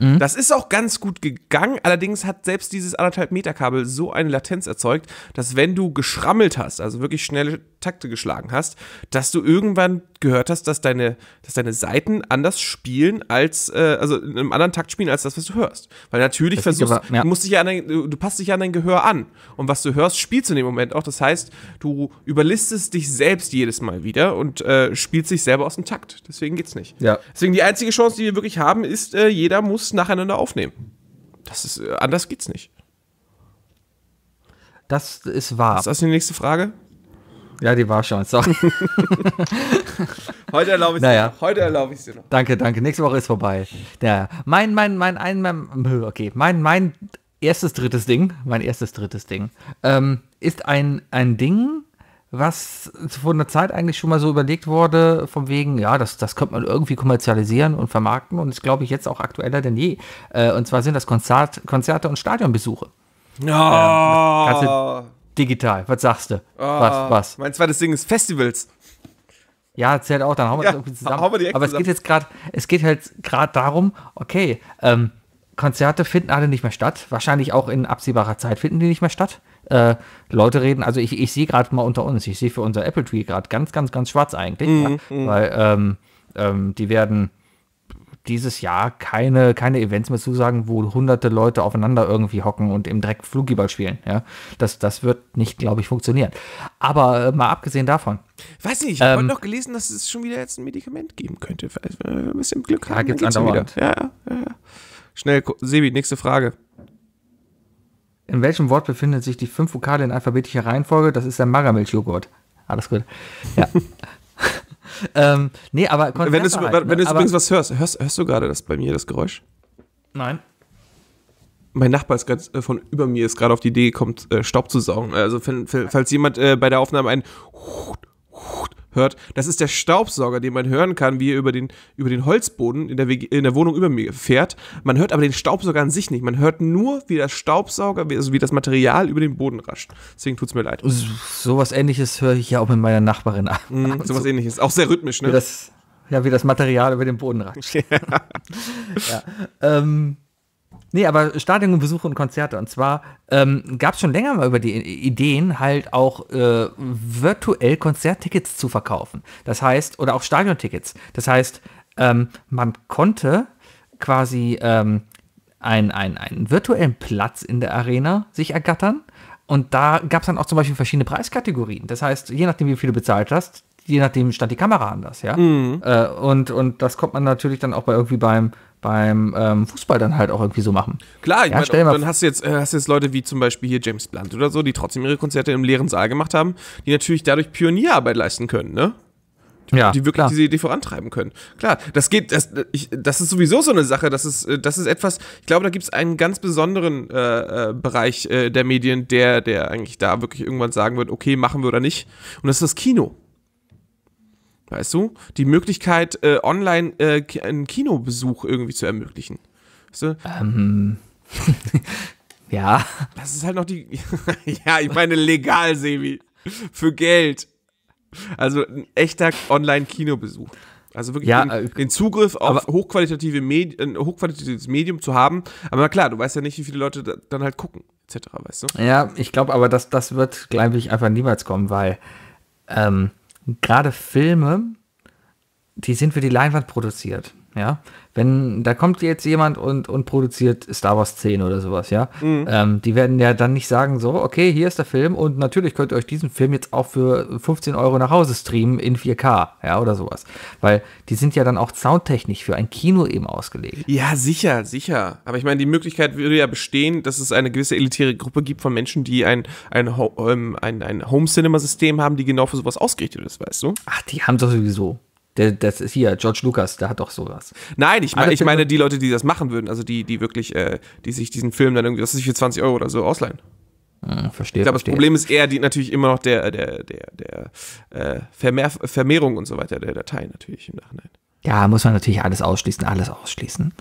Mhm. Das ist auch ganz gut gegangen. Allerdings hat selbst dieses anderthalb Meter Kabel so eine Latenz erzeugt, dass wenn du geschrammelt hast, also wirklich schnelle Takte geschlagen hast, dass du irgendwann gehört hast, dass deine, dass deine Seiten anders spielen als, äh, also in einem anderen Takt spielen als das, was du hörst. Weil natürlich das versuchst, aber, ja. du, musst dich ja an dein, du passt dich ja an dein Gehör an. Und was du hörst, spielst du in dem Moment auch. Das heißt, du überlistest dich selbst jedes Mal wieder und äh, spielst dich selber aus dem Takt. Deswegen geht's nicht. Ja. Deswegen die einzige Chance, die wir wirklich haben, ist, äh, jeder muss Songs nacheinander aufnehmen. Das ist, äh, anders geht's nicht. Das ist wahr. Ist das die nächste Frage? Ja, die war schon, sorry. heute erlaube ich es naja. dir. Heute erlaube ich dir noch. Danke, danke. Nächste Woche ist vorbei. Ja, mein, mein, mein, ein, mein, hm, okay, mein, mein erstes drittes Ding, mein erstes drittes Ding, ähm, ist ein, ein Ding, was vor einer Zeit eigentlich schon mal so überlegt wurde, von wegen, ja, das, das könnte man irgendwie kommerzialisieren und vermarkten und ist, glaube ich, jetzt auch aktueller denn je. Äh, und zwar sind das Konzert, Konzerte und Stadionbesuche. Oh. Ähm, digital, was sagst du? Oh. Was, was? Mein zweites Ding ist Festivals. Ja, zählt auch, dann hauen wir ja, das irgendwie zusammen. Aber zusammen. es geht jetzt gerade, es geht halt gerade darum, okay, ähm, Konzerte finden alle nicht mehr statt. Wahrscheinlich auch in absehbarer Zeit finden die nicht mehr statt äh, Leute reden. Also ich, ich sehe gerade mal unter uns, ich sehe für unser Apple Tree gerade ganz, ganz, ganz schwarz eigentlich, mhm, ja, mhm. weil ähm, ähm, die werden dieses Jahr keine, keine Events mehr zusagen, wo hunderte Leute aufeinander irgendwie hocken und im Dreck Flugball spielen. Ja? Das, das wird nicht, glaube ich, funktionieren. Aber äh, mal abgesehen davon. Weiß nicht, ich habe ähm, noch gelesen, dass es schon wieder jetzt ein Medikament geben könnte. Falls äh, wir ein bisschen Glück haben. Da gibt es wieder. Ja, ja, ja. Schnell, Sebi, nächste Frage. In welchem Wort befinden sich die fünf Vokale in alphabetischer Reihenfolge? Das ist der Magermilchjoghurt. Alles ah, gut. Ja. ähm, nee, aber Wenn du halt, ne? übrigens was hörst, hörst, hörst du gerade das bei mir, das Geräusch? Nein. Mein Nachbar ist gerade äh, von über mir ist gerade auf die Idee gekommen, äh, Staub zu saugen. Also wenn, falls jemand äh, bei der Aufnahme ein hört. Das ist der Staubsauger, den man hören kann, wie er über den, über den Holzboden in der, WG, in der Wohnung über mir fährt. Man hört aber den Staubsauger an sich nicht. Man hört nur, wie der Staubsauger, also wie das Material über den Boden rascht. Deswegen tut es mir leid. So, Sowas ähnliches höre ich ja auch mit meiner Nachbarin an. Mhm, sowas ähnliches. Auch sehr rhythmisch, ne? Wie das, ja, wie das Material über den Boden rascht. ja. ja. Ähm, Nee, aber Stadionbesuche und Konzerte. Und zwar ähm, gab es schon länger mal über die Ideen, halt auch äh, virtuell Konzerttickets zu verkaufen. Das heißt, oder auch Stadiontickets. Das heißt, ähm, man konnte quasi ähm, einen, einen, einen virtuellen Platz in der Arena sich ergattern. Und da gab es dann auch zum Beispiel verschiedene Preiskategorien. Das heißt, je nachdem, wie viel du bezahlt hast, je nachdem stand die Kamera anders, ja. Mhm. Äh, und, und das kommt man natürlich dann auch bei irgendwie beim beim ähm, Fußball dann halt auch irgendwie so machen. Klar, ich ja, meine, dann hast du jetzt, äh, hast jetzt Leute wie zum Beispiel hier James Blunt oder so, die trotzdem ihre Konzerte im leeren Saal gemacht haben, die natürlich dadurch Pionierarbeit leisten können, ne? Die, ja, die wirklich klar. diese Idee vorantreiben können. Klar, das geht, das, ich, das ist sowieso so eine Sache, das ist, äh, das ist etwas, ich glaube, da gibt es einen ganz besonderen äh, äh, Bereich äh, der Medien, der, der eigentlich da wirklich irgendwann sagen wird, okay, machen wir oder nicht. Und das ist das Kino. Weißt du? Die Möglichkeit, äh, online äh, einen Kinobesuch irgendwie zu ermöglichen. Weißt du? Ähm. ja. Das ist halt noch die. ja, ich meine, legal, Sebi. Für Geld. Also ein echter Online-Kinobesuch. Also wirklich ja, den, äh, den, Zugriff auf hochqualitative Medi ein hochqualitatives Medium zu haben. Aber klar, du weißt ja nicht, wie viele Leute da, dann halt gucken, etc., weißt du? Ja, ich glaube aber, dass das wird, glaube ich, einfach niemals kommen, weil ähm, gerade Filme, die sind für die Leinwand produziert ja. Wenn, da kommt jetzt jemand und, und produziert Star Wars 10 oder sowas, ja. Mhm. Ähm, die werden ja dann nicht sagen, so, okay, hier ist der Film und natürlich könnt ihr euch diesen Film jetzt auch für 15 Euro nach Hause streamen in 4K, ja, oder sowas. Weil die sind ja dann auch soundtechnisch für ein Kino eben ausgelegt. Ja, sicher, sicher. Aber ich meine, die Möglichkeit würde ja bestehen, dass es eine gewisse elitäre Gruppe gibt von Menschen, die ein, ein, ein, ähm, ein, ein Home-Cinema-System haben, die genau für sowas ausgerichtet ist, weißt du? Ach, die haben doch sowieso. Der, das ist hier, George Lucas, der hat doch sowas. Nein, ich, mein, ich meine die Leute, die das machen würden, also die, die wirklich, äh, die sich diesen Film dann irgendwie, das ist für 20 Euro oder so ausleihen. Hm, verstehe. Ich glaube, das Problem ist eher die, natürlich immer noch der, der, der, der äh, Vermehr, Vermehrung und so weiter der Datei natürlich im Nachhinein. Ja, muss man natürlich alles ausschließen, alles ausschließen.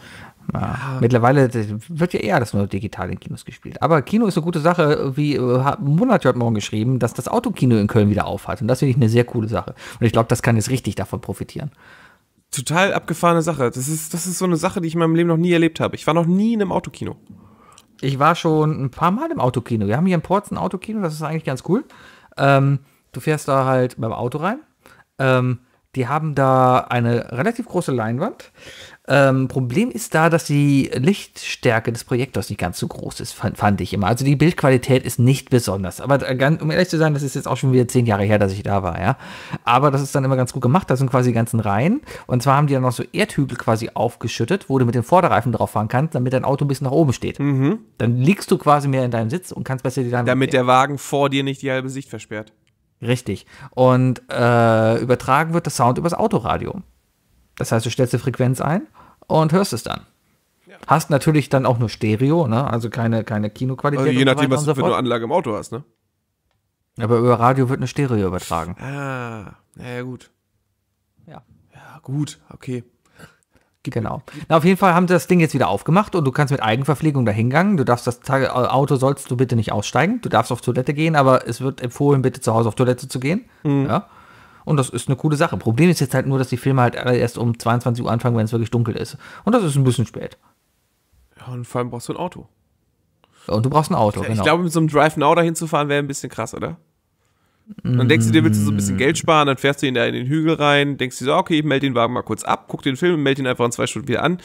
Ja. Mittlerweile wird ja eher das nur digital in Kinos gespielt. Aber Kino ist eine gute Sache, wie äh, Monat hat morgen geschrieben, dass das Autokino in Köln wieder aufhat. Und das finde ich eine sehr coole Sache. Und ich glaube, das kann jetzt richtig davon profitieren. Total abgefahrene Sache. Das ist, das ist so eine Sache, die ich in meinem Leben noch nie erlebt habe. Ich war noch nie in einem Autokino. Ich war schon ein paar Mal im Autokino. Wir haben hier in Ports ein Autokino, das ist eigentlich ganz cool. Ähm, du fährst da halt beim Auto rein. Ähm, die haben da eine relativ große Leinwand ähm, Problem ist da, dass die Lichtstärke des Projektors nicht ganz so groß ist, fand, fand ich immer. Also die Bildqualität ist nicht besonders. Aber äh, ganz, um ehrlich zu sein, das ist jetzt auch schon wieder zehn Jahre her, dass ich da war, ja. Aber das ist dann immer ganz gut gemacht. Das sind quasi die ganzen Reihen. Und zwar haben die dann noch so Erdhügel quasi aufgeschüttet, wo du mit dem Vorderreifen drauf fahren kannst, damit dein Auto ein bisschen nach oben steht. Mhm. Dann liegst du quasi mehr in deinem Sitz und kannst besser die Damit mitnehmen. der Wagen vor dir nicht die halbe Sicht versperrt. Richtig. Und äh, übertragen wird der Sound übers Autoradio. Das heißt, du stellst die Frequenz ein und hörst es dann. Ja. Hast natürlich dann auch nur Stereo, ne? also keine, keine Kinoqualität. Also je nachdem, was du für eine Anlage im Auto hast, ne? Aber über Radio wird eine Stereo übertragen. Ah, naja, gut. Ja. Ja, gut, okay. Gib genau. Na, auf jeden Fall haben sie das Ding jetzt wieder aufgemacht und du kannst mit Eigenverpflegung dahingangen. Du darfst das äh, Auto sollst du bitte nicht aussteigen. Du darfst auf Toilette gehen, aber es wird empfohlen, bitte zu Hause auf Toilette zu gehen. Mhm. Ja. Und das ist eine coole Sache. Problem ist jetzt halt nur, dass die Filme halt erst um 22 Uhr anfangen, wenn es wirklich dunkel ist. Und das ist ein bisschen spät. Ja, und vor allem brauchst du ein Auto. Und du brauchst ein Auto, ich, genau. Ich glaube, mit so einem Drive Now dahin zu fahren wäre ein bisschen krass, oder? dann denkst du dir, willst du so ein bisschen mm. Geld sparen, dann fährst du ihn da in den Hügel rein, denkst du so, okay, ich melde den Wagen mal kurz ab, guck den Film, und melde ihn einfach in zwei Stunden wieder an.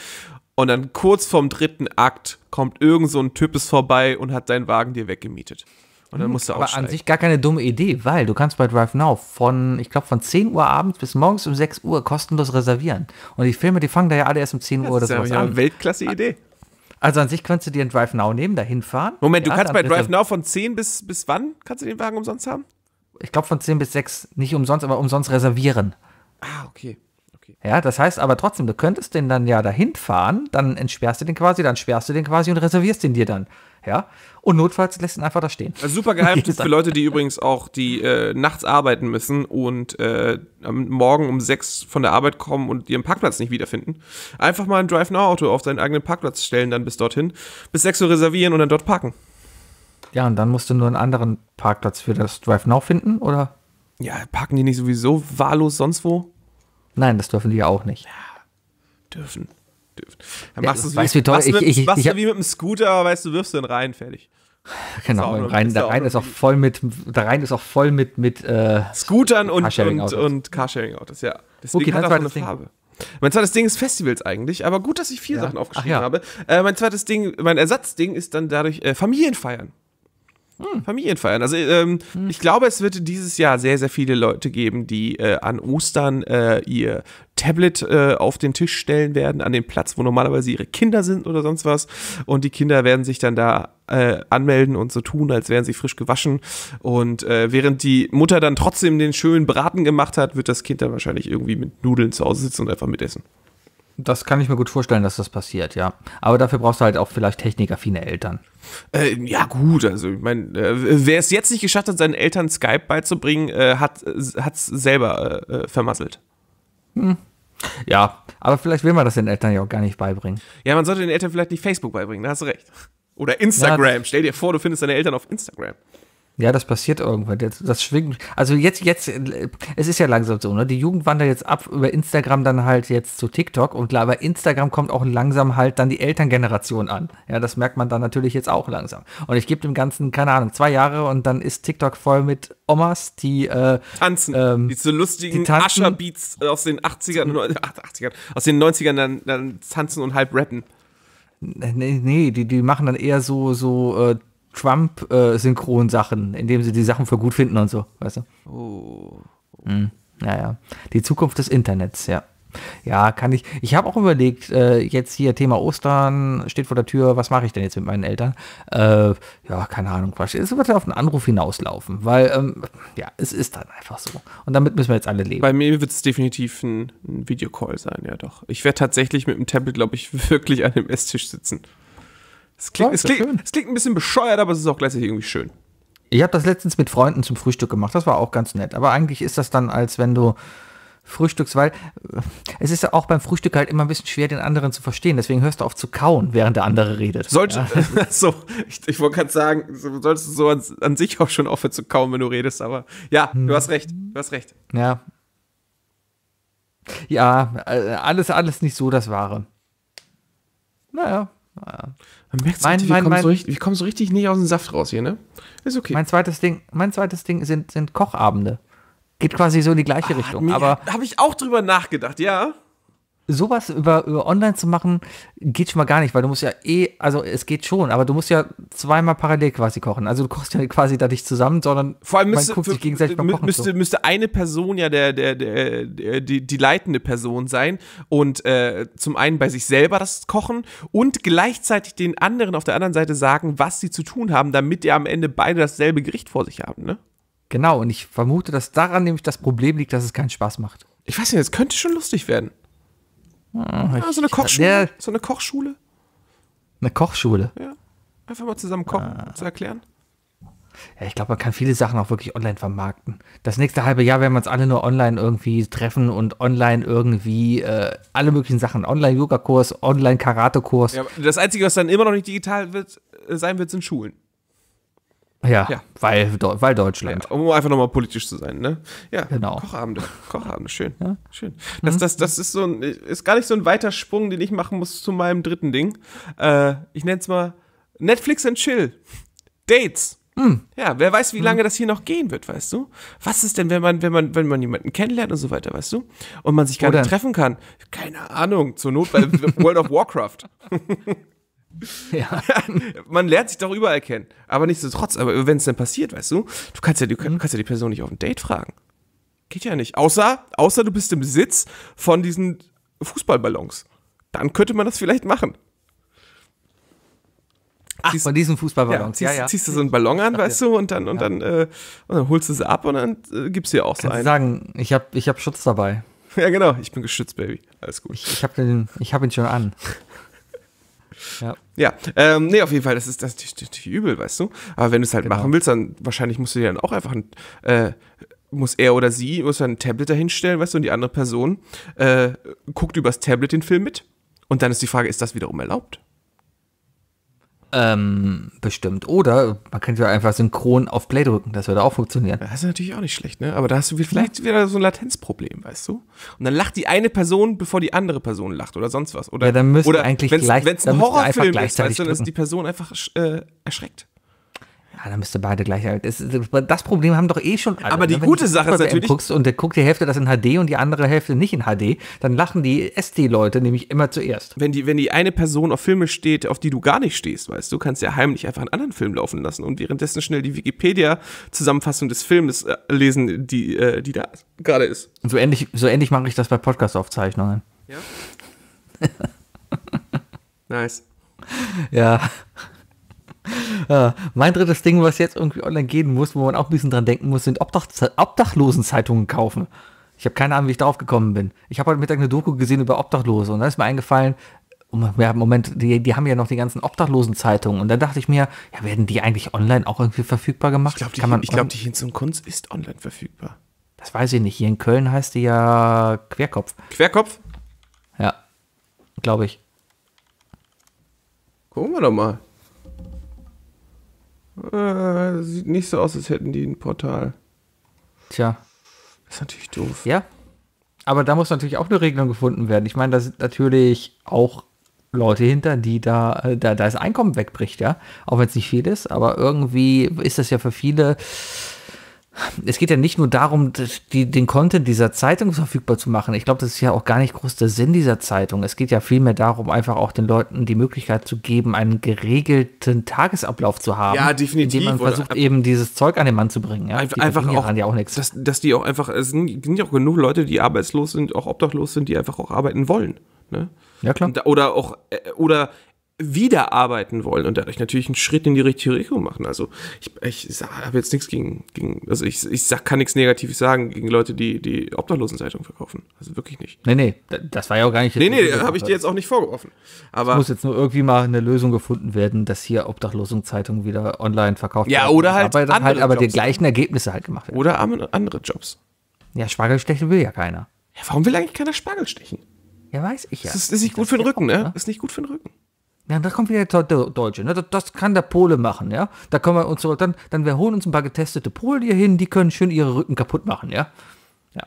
Und dann kurz vorm dritten Akt kommt irgend so ein Typ ist vorbei und hat deinen Wagen dir weggemietet. Und dann musst du Aber aussteigen. an sich gar keine dumme Idee, weil du kannst bei DriveNow von, ich glaube, von 10 Uhr abends bis morgens um 6 Uhr kostenlos reservieren. Und die Filme, die fangen da ja alle erst um 10 Uhr oder so an. Das ist ja eine Weltklasse-Idee. Also an sich könntest du dir einen DriveNow nehmen, da hinfahren. Moment, ja, du kannst bei DriveNow von 10 bis, bis wann kannst du den Wagen umsonst haben? Ich glaube von 10 bis 6 nicht umsonst, aber umsonst reservieren. Ah, okay. okay. Ja, das heißt aber trotzdem, du könntest den dann ja dahin fahren, dann entsperrst du den quasi, dann sperrst du den quasi und reservierst den dir dann ja. Und notfalls lässt ihn einfach da stehen. Also super Geheimtipp für Leute, die übrigens auch, die äh, nachts arbeiten müssen und äh, am Morgen um sechs von der Arbeit kommen und ihren Parkplatz nicht wiederfinden. Einfach mal ein Drive-Now-Auto auf seinen eigenen Parkplatz stellen, dann bis dorthin, bis sechs Uhr reservieren und dann dort parken. Ja, und dann musst du nur einen anderen Parkplatz für das Drive-Now finden, oder? Ja, parken die nicht sowieso wahllos sonst wo? Nein, das dürfen die ja auch nicht. Ja, dürfen dürft. Dann machst ja, du es wie, toll, machst ich, mit, ich, ich, wie mit dem Scooter, weißt du, wirfst du den rein, fertig. Genau, ist rein, der Rhein ist auch voll mit, der Rhein ist auch voll mit, mit äh, Scootern und Carsharing-Autos, und, und Carsharing ja. Deswegen okay, hat er auch eine Farbe. Mein zweites Ding ist Festivals eigentlich, aber gut, dass ich vier ja. Sachen aufgeschrieben ja. habe. Äh, mein zweites Ding, mein Ersatzding ist dann dadurch äh, Familienfeiern. Hm. Familienfeiern. Also ähm, hm. ich glaube, es wird dieses Jahr sehr, sehr viele Leute geben, die äh, an Ostern äh, ihr Tablet äh, auf den Tisch stellen werden, an den Platz, wo normalerweise ihre Kinder sind oder sonst was. Und die Kinder werden sich dann da äh, anmelden und so tun, als wären sie frisch gewaschen. Und äh, während die Mutter dann trotzdem den schönen Braten gemacht hat, wird das Kind dann wahrscheinlich irgendwie mit Nudeln zu Hause sitzen und einfach mitessen. Das kann ich mir gut vorstellen, dass das passiert, ja. Aber dafür brauchst du halt auch vielleicht technikaffine Eltern. Äh, ja, gut, also ich meine, äh, wer es jetzt nicht geschafft hat, seinen Eltern Skype beizubringen, äh, hat es äh, selber äh, äh, vermasselt. Hm. Ja, aber vielleicht will man das den Eltern ja auch gar nicht beibringen. Ja, man sollte den Eltern vielleicht nicht Facebook beibringen, da hast du recht. Oder Instagram. Ja, Stell dir vor, du findest deine Eltern auf Instagram. Ja, das passiert irgendwann. Das schwingt. Also jetzt, jetzt, es ist ja langsam so, ne? Die Jugend wandert jetzt ab über Instagram dann halt jetzt zu TikTok und klar, bei Instagram kommt auch langsam halt dann die Elterngeneration an. Ja, das merkt man dann natürlich jetzt auch langsam. Und ich gebe dem Ganzen, keine Ahnung, zwei Jahre und dann ist TikTok voll mit Omas, die äh, tanzen. Ähm, Diese lustigen die Ascher-Beats aus den 80ern, 80ern, aus den 90ern dann, dann tanzen und halb rappen. Nee, nee, die, die machen dann eher so, so äh, Trump-Synchron-Sachen, äh, indem sie die Sachen für gut finden und so, weißt du? Oh. Mhm. Naja, die Zukunft des Internets, ja. Ja, kann ich. Ich habe auch überlegt, äh, jetzt hier Thema Ostern steht vor der Tür, was mache ich denn jetzt mit meinen Eltern? Äh, ja, keine Ahnung, Quatsch. Es wird auf einen Anruf hinauslaufen, weil, ähm, ja, es ist dann einfach so. Und damit müssen wir jetzt alle leben. Bei mir wird es definitiv ein, ein Videocall sein, ja doch. Ich werde tatsächlich mit dem Tablet, glaube ich, wirklich an dem Esstisch sitzen. Es klingt, es, klingt, es klingt ein bisschen bescheuert, aber es ist auch gleichzeitig irgendwie schön. Ich habe das letztens mit Freunden zum Frühstück gemacht. Das war auch ganz nett. Aber eigentlich ist das dann, als wenn du frühstückst, weil äh, es ist ja auch beim Frühstück halt immer ein bisschen schwer, den anderen zu verstehen. Deswegen hörst du auf zu kauen, während der andere redet. Sollte, ja. so, ich, ich wollte gerade sagen, solltest du so an, an, sich auch schon aufhören zu kauen, wenn du redest. Aber ja, hm. du hast recht. Du hast recht. Ja. Ja, äh, alles, alles nicht so das Wahre. Naja, man merkt mein, wir, mein, kommen mein, so richtig, wir kommen so richtig nicht aus dem Saft raus hier, ne? Ist okay. Mein zweites Ding, mein zweites Ding sind, sind Kochabende. Geht quasi so in die gleiche ah, Richtung. Mir, aber habe ich auch drüber nachgedacht, ja sowas über, über, online zu machen, geht schon mal gar nicht, weil du musst ja eh, also es geht schon, aber du musst ja zweimal parallel quasi kochen. Also du kochst ja quasi da nicht zusammen, sondern vor allem müsste, man guckt sich gegenseitig beim Kochen müsste, zu. müsste eine Person ja der, der, der, der die, die, leitende Person sein und äh, zum einen bei sich selber das kochen und gleichzeitig den anderen auf der anderen Seite sagen, was sie zu tun haben, damit ihr am Ende beide dasselbe Gericht vor sich haben, ne? Genau, und ich vermute, dass daran nämlich das Problem liegt, dass es keinen Spaß macht. Ich weiß nicht, es könnte schon lustig werden. Ah, ah, so eine Kochschule. Der, so eine Kochschule. Eine Kochschule. Ja. Einfach mal zusammen kochen, ah. zu erklären. Ja, ich glaube, man kann viele Sachen auch wirklich online vermarkten. Das nächste halbe Jahr werden wir uns alle nur online irgendwie treffen und online irgendwie äh, alle möglichen Sachen. Online-Yoga-Kurs, Online-Karate-Kurs. Ja, das Einzige, was dann immer noch nicht digital wird, äh, sein wird, sind Schulen. Ja, ja. Weil, weil Deutschland. Ja, um einfach nochmal politisch zu sein, ne? Ja, genau. Kochabende, Kochabende, schön. Ja? Schön. Das, mhm. das, das ist so ein, ist gar nicht so ein weiter Sprung, den ich machen muss zu meinem dritten Ding. Äh, ich nenne es mal Netflix and Chill. Dates. Mhm. Ja, wer weiß, wie mhm. lange mhm. das hier noch gehen wird, weißt du? Was ist denn, wenn man, wenn man, wenn man jemanden kennenlernt und so weiter, weißt du? Und man sich gar Oder? nicht treffen kann? Keine Ahnung, zur Not bei World of Warcraft. Ja. Man lernt sich doch überall kennen. Aber nichtsdestotrotz, aber wenn es denn passiert, weißt du, du kannst ja, du mhm. kannst ja die Person nicht auf ein Date fragen. Geht ja nicht. Außer, außer du bist im Besitz von diesen Fußballballons. Dann könnte man das vielleicht machen. Ach, ziehst, von diesen Fußballballons, ja, ziehst, ja. Ziehst du so einen Ballon an, weißt du, und dann, und ja. dann, äh, und dann holst du sie ab und dann äh, gibst du ihr auch so Kannst einen. sagen, ich habe ich hab Schutz dabei. Ja, genau, ich bin geschützt, Baby. Alles gut. Ich, ich habe hab ihn schon an. Ja, ja ähm, nee, auf jeden Fall, das ist, das ist das ist übel, weißt du. Aber wenn du es halt genau. machen willst, dann wahrscheinlich musst du dir dann auch einfach ein, äh, muss er oder sie, muss dann ein Tablet dahinstellen, weißt du, und die andere Person äh, guckt übers Tablet den Film mit. Und dann ist die Frage, ist das wiederum erlaubt? ähm, bestimmt. Oder man könnte ja einfach synchron auf Play drücken, das würde auch funktionieren. Das ist natürlich auch nicht schlecht, ne? Aber da hast du vielleicht wieder so ein Latenzproblem, weißt du? Und dann lacht die eine Person, bevor die andere Person lacht oder sonst was. Oder, ja, dann müsste eigentlich oder gleich, wenn's, wenn's ein Horrorfilm ist, weißt du, dann ist die Person einfach äh, erschreckt. Ja, ah, dann müsste beide gleich alt. Das, das, Problem haben doch eh schon alle. Aber ne? die Wenn gute Sache ist natürlich. Guckst und der guckt die Hälfte das in HD und die andere Hälfte nicht in HD, dann lachen die SD-Leute nämlich immer zuerst. Wenn die, wenn die eine Person auf Filme steht, auf die du gar nicht stehst, weißt du, kannst ja heimlich einfach einen anderen Film laufen lassen und währenddessen schnell die Wikipedia-Zusammenfassung des Films äh, lesen, die, äh, die da gerade ist. Und so ähnlich, so ähnlich mache ich das bei Podcast-Aufzeichnungen. Ja. nice. Ja. Äh, mein drittes Ding, was jetzt irgendwie online gehen muss, wo man auch ein bisschen dran denken muss, sind Obdach Obdachlosenzeitungen kaufen. Ich habe keine Ahnung, wie ich drauf gekommen bin. Ich habe heute Mittag eine Doku gesehen über Obdachlose und dann ist mir eingefallen, oh ja, Moment, die, die, haben ja noch die ganzen Obdachlosenzeitungen. Und dann dachte ich mir, ja, werden die eigentlich online auch irgendwie verfügbar gemacht? Ich glaube, die, ich glaub, die Hinz und Kunst ist online verfügbar. Das weiß ich nicht. Hier in Köln heißt die ja Querkopf. Querkopf? Ja, glaube ich. Gucken wir doch mal. Äh, sieht nicht so aus, als hätten die ein Portal. Tja. ist natürlich doof. Ja. Aber da muss natürlich auch eine Regelung gefunden werden. Ich meine, da sind natürlich auch Leute hinter, die da, äh, da, da das Einkommen wegbricht, ja. Auch wenn es nicht viel ist, aber irgendwie ist das ja für viele es geht ja nicht nur darum, die, den Content dieser Zeitung verfügbar zu machen. Ich glaube, das ist ja auch gar nicht groß der Sinn dieser Zeitung. Es geht ja vielmehr darum, einfach auch den Leuten die Möglichkeit zu geben, einen geregelten Tagesablauf zu haben. Ja, definitiv. Indem man versucht, eben dieses Zeug an den Mann zu bringen. Ja? Einfach, einfach auch, ja auch nichts. Dass, dass, die auch einfach, es sind ja auch genug Leute, die arbeitslos sind, auch obdachlos sind, die einfach auch arbeiten wollen. Ne? Ja, klar. Oder auch, äh, oder wieder arbeiten wollen und dadurch natürlich einen Schritt in die richtige Richtung machen. Also ich, ich habe jetzt nichts gegen, gegen also ich, ich sag, kann nichts Negatives sagen gegen Leute, die die Obdachlosenzeitung verkaufen. Also wirklich nicht. Nee, nee, das war ja auch gar nicht. Nee, nee, habe ich dir jetzt auch nicht vorgeworfen. Aber es muss jetzt nur irgendwie mal eine Lösung gefunden werden, dass hier Obdachlosenzeitung wieder online verkauft ja, wird. Ja, oder halt, halt andere halt aber Jobs. die gleichen Ergebnisse halt gemacht werden. Oder andere Jobs. Ja, Spargel stechen will ja keiner. Ja, warum will eigentlich keiner Spargel stechen? Ja, weiß ich ja. Das ist, ist nicht gut ist für den Rücken, auch, ne? ne? Ist nicht gut für den Rücken. Ja, da kommt wieder der Deutsche. Ne? Das, kann der Pole machen, ja. Da können wir uns dann, dann wir holen uns ein paar getestete Polen hier hin, die können schön ihre Rücken kaputt machen, ja. Ja.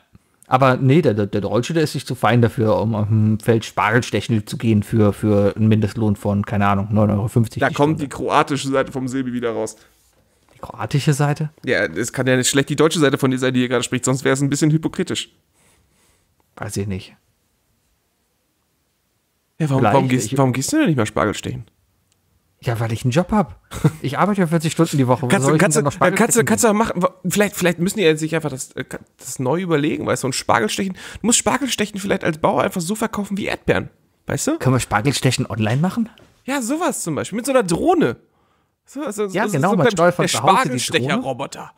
Aber nee, der, der Deutsche, der ist sich zu fein dafür, um auf dem Feld Spargelstechen zu gehen für, für einen Mindestlohn von, keine Ahnung, 9,50 Euro. Da die kommt die kroatische Seite vom Silbi wieder raus. Die kroatische Seite? Ja, es kann ja nicht schlecht die deutsche Seite von dieser, sein, die hier gerade spricht, sonst wäre es ein bisschen hypokritisch. Weiß ich nicht. Ja, warum, warum, gehst, ich, warum gehst du denn nicht mal Spargel stechen? Ja, weil ich einen Job habe. Ich arbeite ja 40 Stunden die Woche. Kannst, du, kannst, noch Spargel kannst, kannst du machen, vielleicht, vielleicht müssen die sich einfach das, äh, das neu überlegen, weißt du, und Spargelstechen, du musst Spargelstechen vielleicht als Bauer einfach so verkaufen wie Erdbeeren, weißt du? Können wir Spargelstechen online machen? Ja, sowas zum Beispiel, mit so einer Drohne. So, so, ja, so, genau, so man steuert von zu Hause die Roboter,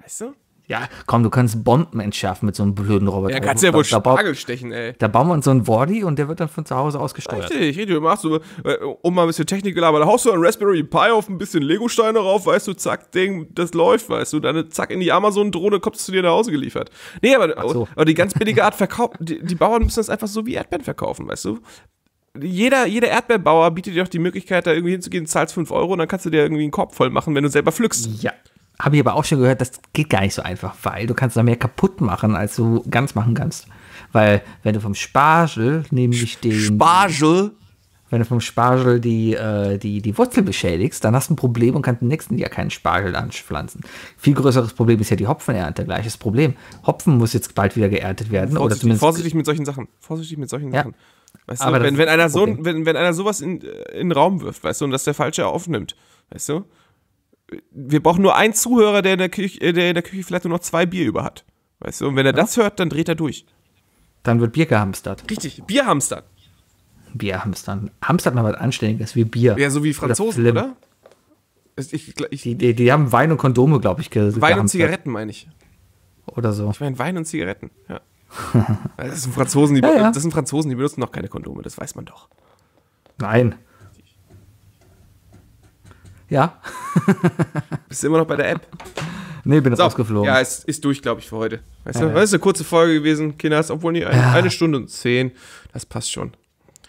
weißt du? Ja. Komm, du kannst Bomben entschärfen mit so einem blöden Roboter. Ja, kannst ja wohl da, Spargel stechen, ey. Da bauen wir uns so einen Wardy und der wird dann von zu Hause ausgesteuert. Richtig, richtig. machst du, äh, um mal ein bisschen Technik gelabert, da haust du einen Raspberry Pi auf ein bisschen Lego-Steine rauf, weißt du, zack, Ding, das läuft, weißt du. Dann zack, in die Amazon-Drohne kommst du dir nach Hause geliefert. Nee, aber, so. aber die ganz billige Art verkauft, die, die Bauern müssen das einfach so wie Erdbeeren verkaufen, weißt du jeder, jeder Erdbeerbauer bietet dir doch die Möglichkeit, da irgendwie hinzugehen, zahlst 5 Euro und dann kannst du dir irgendwie einen Korb voll machen, wenn du selber pflückst. Ja. Habe ich aber auch schon gehört, das geht gar nicht so einfach, weil du kannst da mehr kaputt machen, als du ganz machen kannst. Weil wenn du vom Spargel nämlich den... Spargel? Wenn du vom Spargel die, äh, die, die Wurzel beschädigst, dann hast du ein Problem und kannst im nächsten Jahr keinen Spargel anpflanzen. Viel größeres Problem ist ja die Hopfenernte. Gleiches Problem. Hopfen muss jetzt bald wieder geerntet werden. Vorsichtig, oder zumindest vorsichtig mit solchen Sachen. Vorsichtig mit solchen ja. Sachen. Weißt aber du, wenn, wenn, einer so, wenn, wenn einer sowas in, äh, in den Raum wirft, weißt du, und das der Falsche aufnimmt, weißt du, wir brauchen nur einen Zuhörer, der in der Küche, äh, der in der Küche vielleicht nur noch zwei Bier über hat. Weißt du, und wenn er ja. das hört, dann dreht er durch. Dann wird Bier gehamstert. Richtig, Bier hamstert. Bier hamstern. Hamstert mal was Anständiges wie Bier. Ja, so wie Franzosen, oder? oder? Ich, ich, die, die, die, haben Wein und Kondome, glaube ich, ge Wein und Zigaretten, meine ich. Oder so. Ich meine Wein und Zigaretten, ja. das, sind Franzosen, die, ja, ja. das sind Franzosen, die benutzen noch keine Kondome, das weiß man doch. Nein. Ja. Bist du immer noch bei der App? Nee, bin jetzt so, ausgeflogen. Ja, ist, ist durch, glaube ich, für heute. Weißt ja, du, das ist eine kurze Folge gewesen, Kinders, obwohl nicht eine, ja. eine Stunde und zehn. Das passt schon.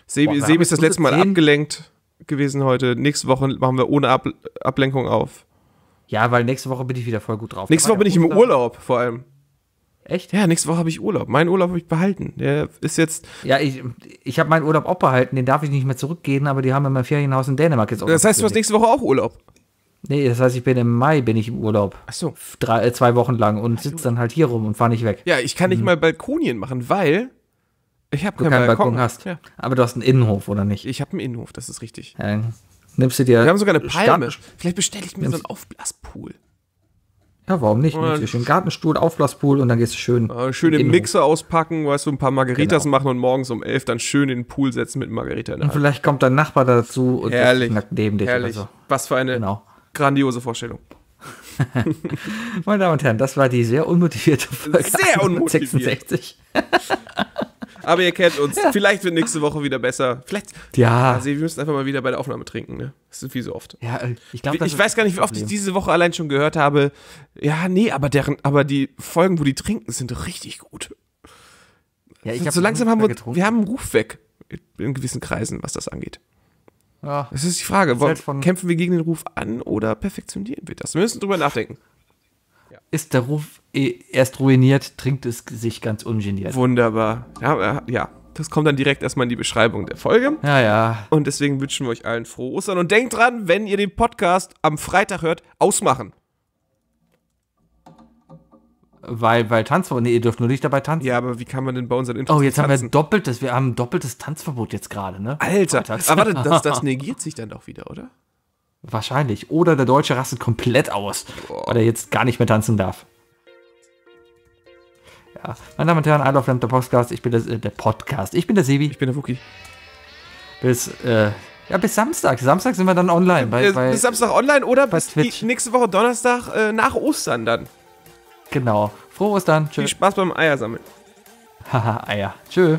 Sebi, Boah, Sebi ist das letzte Mal 10? abgelenkt gewesen heute. Nächste Woche machen wir ohne Ab Ablenkung auf. Ja, weil nächste Woche bin ich wieder voll gut drauf. Nächste Woche bin ich im ne? Urlaub vor allem. Echt? Ja, nächste Woche habe ich Urlaub. Meinen Urlaub habe ich behalten. Der ist jetzt. Ja, ich, ich habe meinen Urlaub auch behalten. Den darf ich nicht mehr zurückgehen, aber die haben in meinem Ferienhaus in Dänemark jetzt auch. Das heißt, du hast nächste Woche auch Urlaub. Nee, das heißt, ich bin im Mai bin ich im Urlaub. Ach so. Drei, äh, zwei Wochen lang und sitze dann halt hier rum und fahre nicht weg. Ja, ich kann nicht mhm. mal Balkonien machen, weil ich habe keinen, keinen Balkon. Balkon hast. Ja. Aber du hast einen Innenhof, oder nicht? Ich habe einen Innenhof, das ist richtig. Ja, nimmst du dir. Wir haben sogar eine Palme. Stamm Vielleicht bestelle ich mir Nimm's so einen Aufblaspool. Ja, warum nicht? Nimmst dir schön Gartenstuhl, Aufblaspool und dann gehst du schön. Äh, schön den Mixer rum. auspacken, weißt du, ein paar Margaritas genau. machen und morgens um elf dann schön in den Pool setzen mit Margarita in der Und vielleicht kommt dein Nachbar dazu und herrlich, neben dich. Herrlich. So. Was für eine genau. grandiose Vorstellung. Meine Damen und Herren, das war die sehr unmotivierte Folge. Sehr unmotiviert. 66. Aber ihr kennt uns. Ja. Vielleicht wird nächste Woche wieder besser. Vielleicht. Ja. Also wir müssen einfach mal wieder bei der Aufnahme trinken, ne? Das ist wie so oft. Ja, äh, ich glaube, Ich weiß gar nicht, wie oft ich diese Woche allein schon gehört habe. Ja, nee, aber deren, aber die Folgen, wo die trinken, sind richtig gut. Ja, ich so, hab so langsam haben wir, wir haben einen Ruf weg in gewissen Kreisen, was das angeht. Ja. Das ist die Frage. Ist halt kämpfen wir gegen den Ruf an oder perfektionieren wir das? Wir müssen drüber nachdenken ist der Ruf eh, erst ruiniert, trinkt es sich ganz ungeniert. Wunderbar. Ja, äh, ja. Das kommt dann direkt erstmal in die Beschreibung der Folge. Ja, ja. Und deswegen wünschen wir euch allen frohe Ostern. Und denkt dran, wenn ihr den Podcast am Freitag hört, ausmachen. Weil, weil Tanzverbot. Nee, ihr dürft nur nicht dabei tanzen. Ja, aber wie kann man denn bei unseren Interviews. Oh, jetzt haben wir doppeltes, wir haben doppeltes Tanzverbot jetzt gerade, ne? Alter. Freitags. Aber ah, warte, das, das negiert sich dann doch wieder, oder? Wahrscheinlich. Oder der Deutsche rastet komplett aus, weil er jetzt gar nicht mehr tanzen darf. Ja. Meine Damen und Herren, I Love Lamp, der Podcast. Ich bin der, äh, der Podcast. Ich bin der Sebi. Ich bin der Wookie. Bis, äh, ja, bis Samstag. Samstag sind wir dann online. Bei, äh, bei, bis Samstag online oder bis Twitch. nächste Woche Donnerstag äh, nach Ostern dann. Genau. Frohe Ostern. Tschö. Viel Spaß beim Eiersammeln. Haha, Eier. Tschö.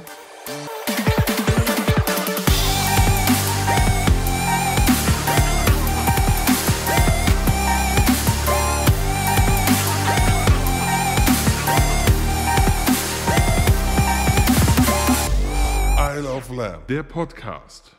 Slam. Der Podcast.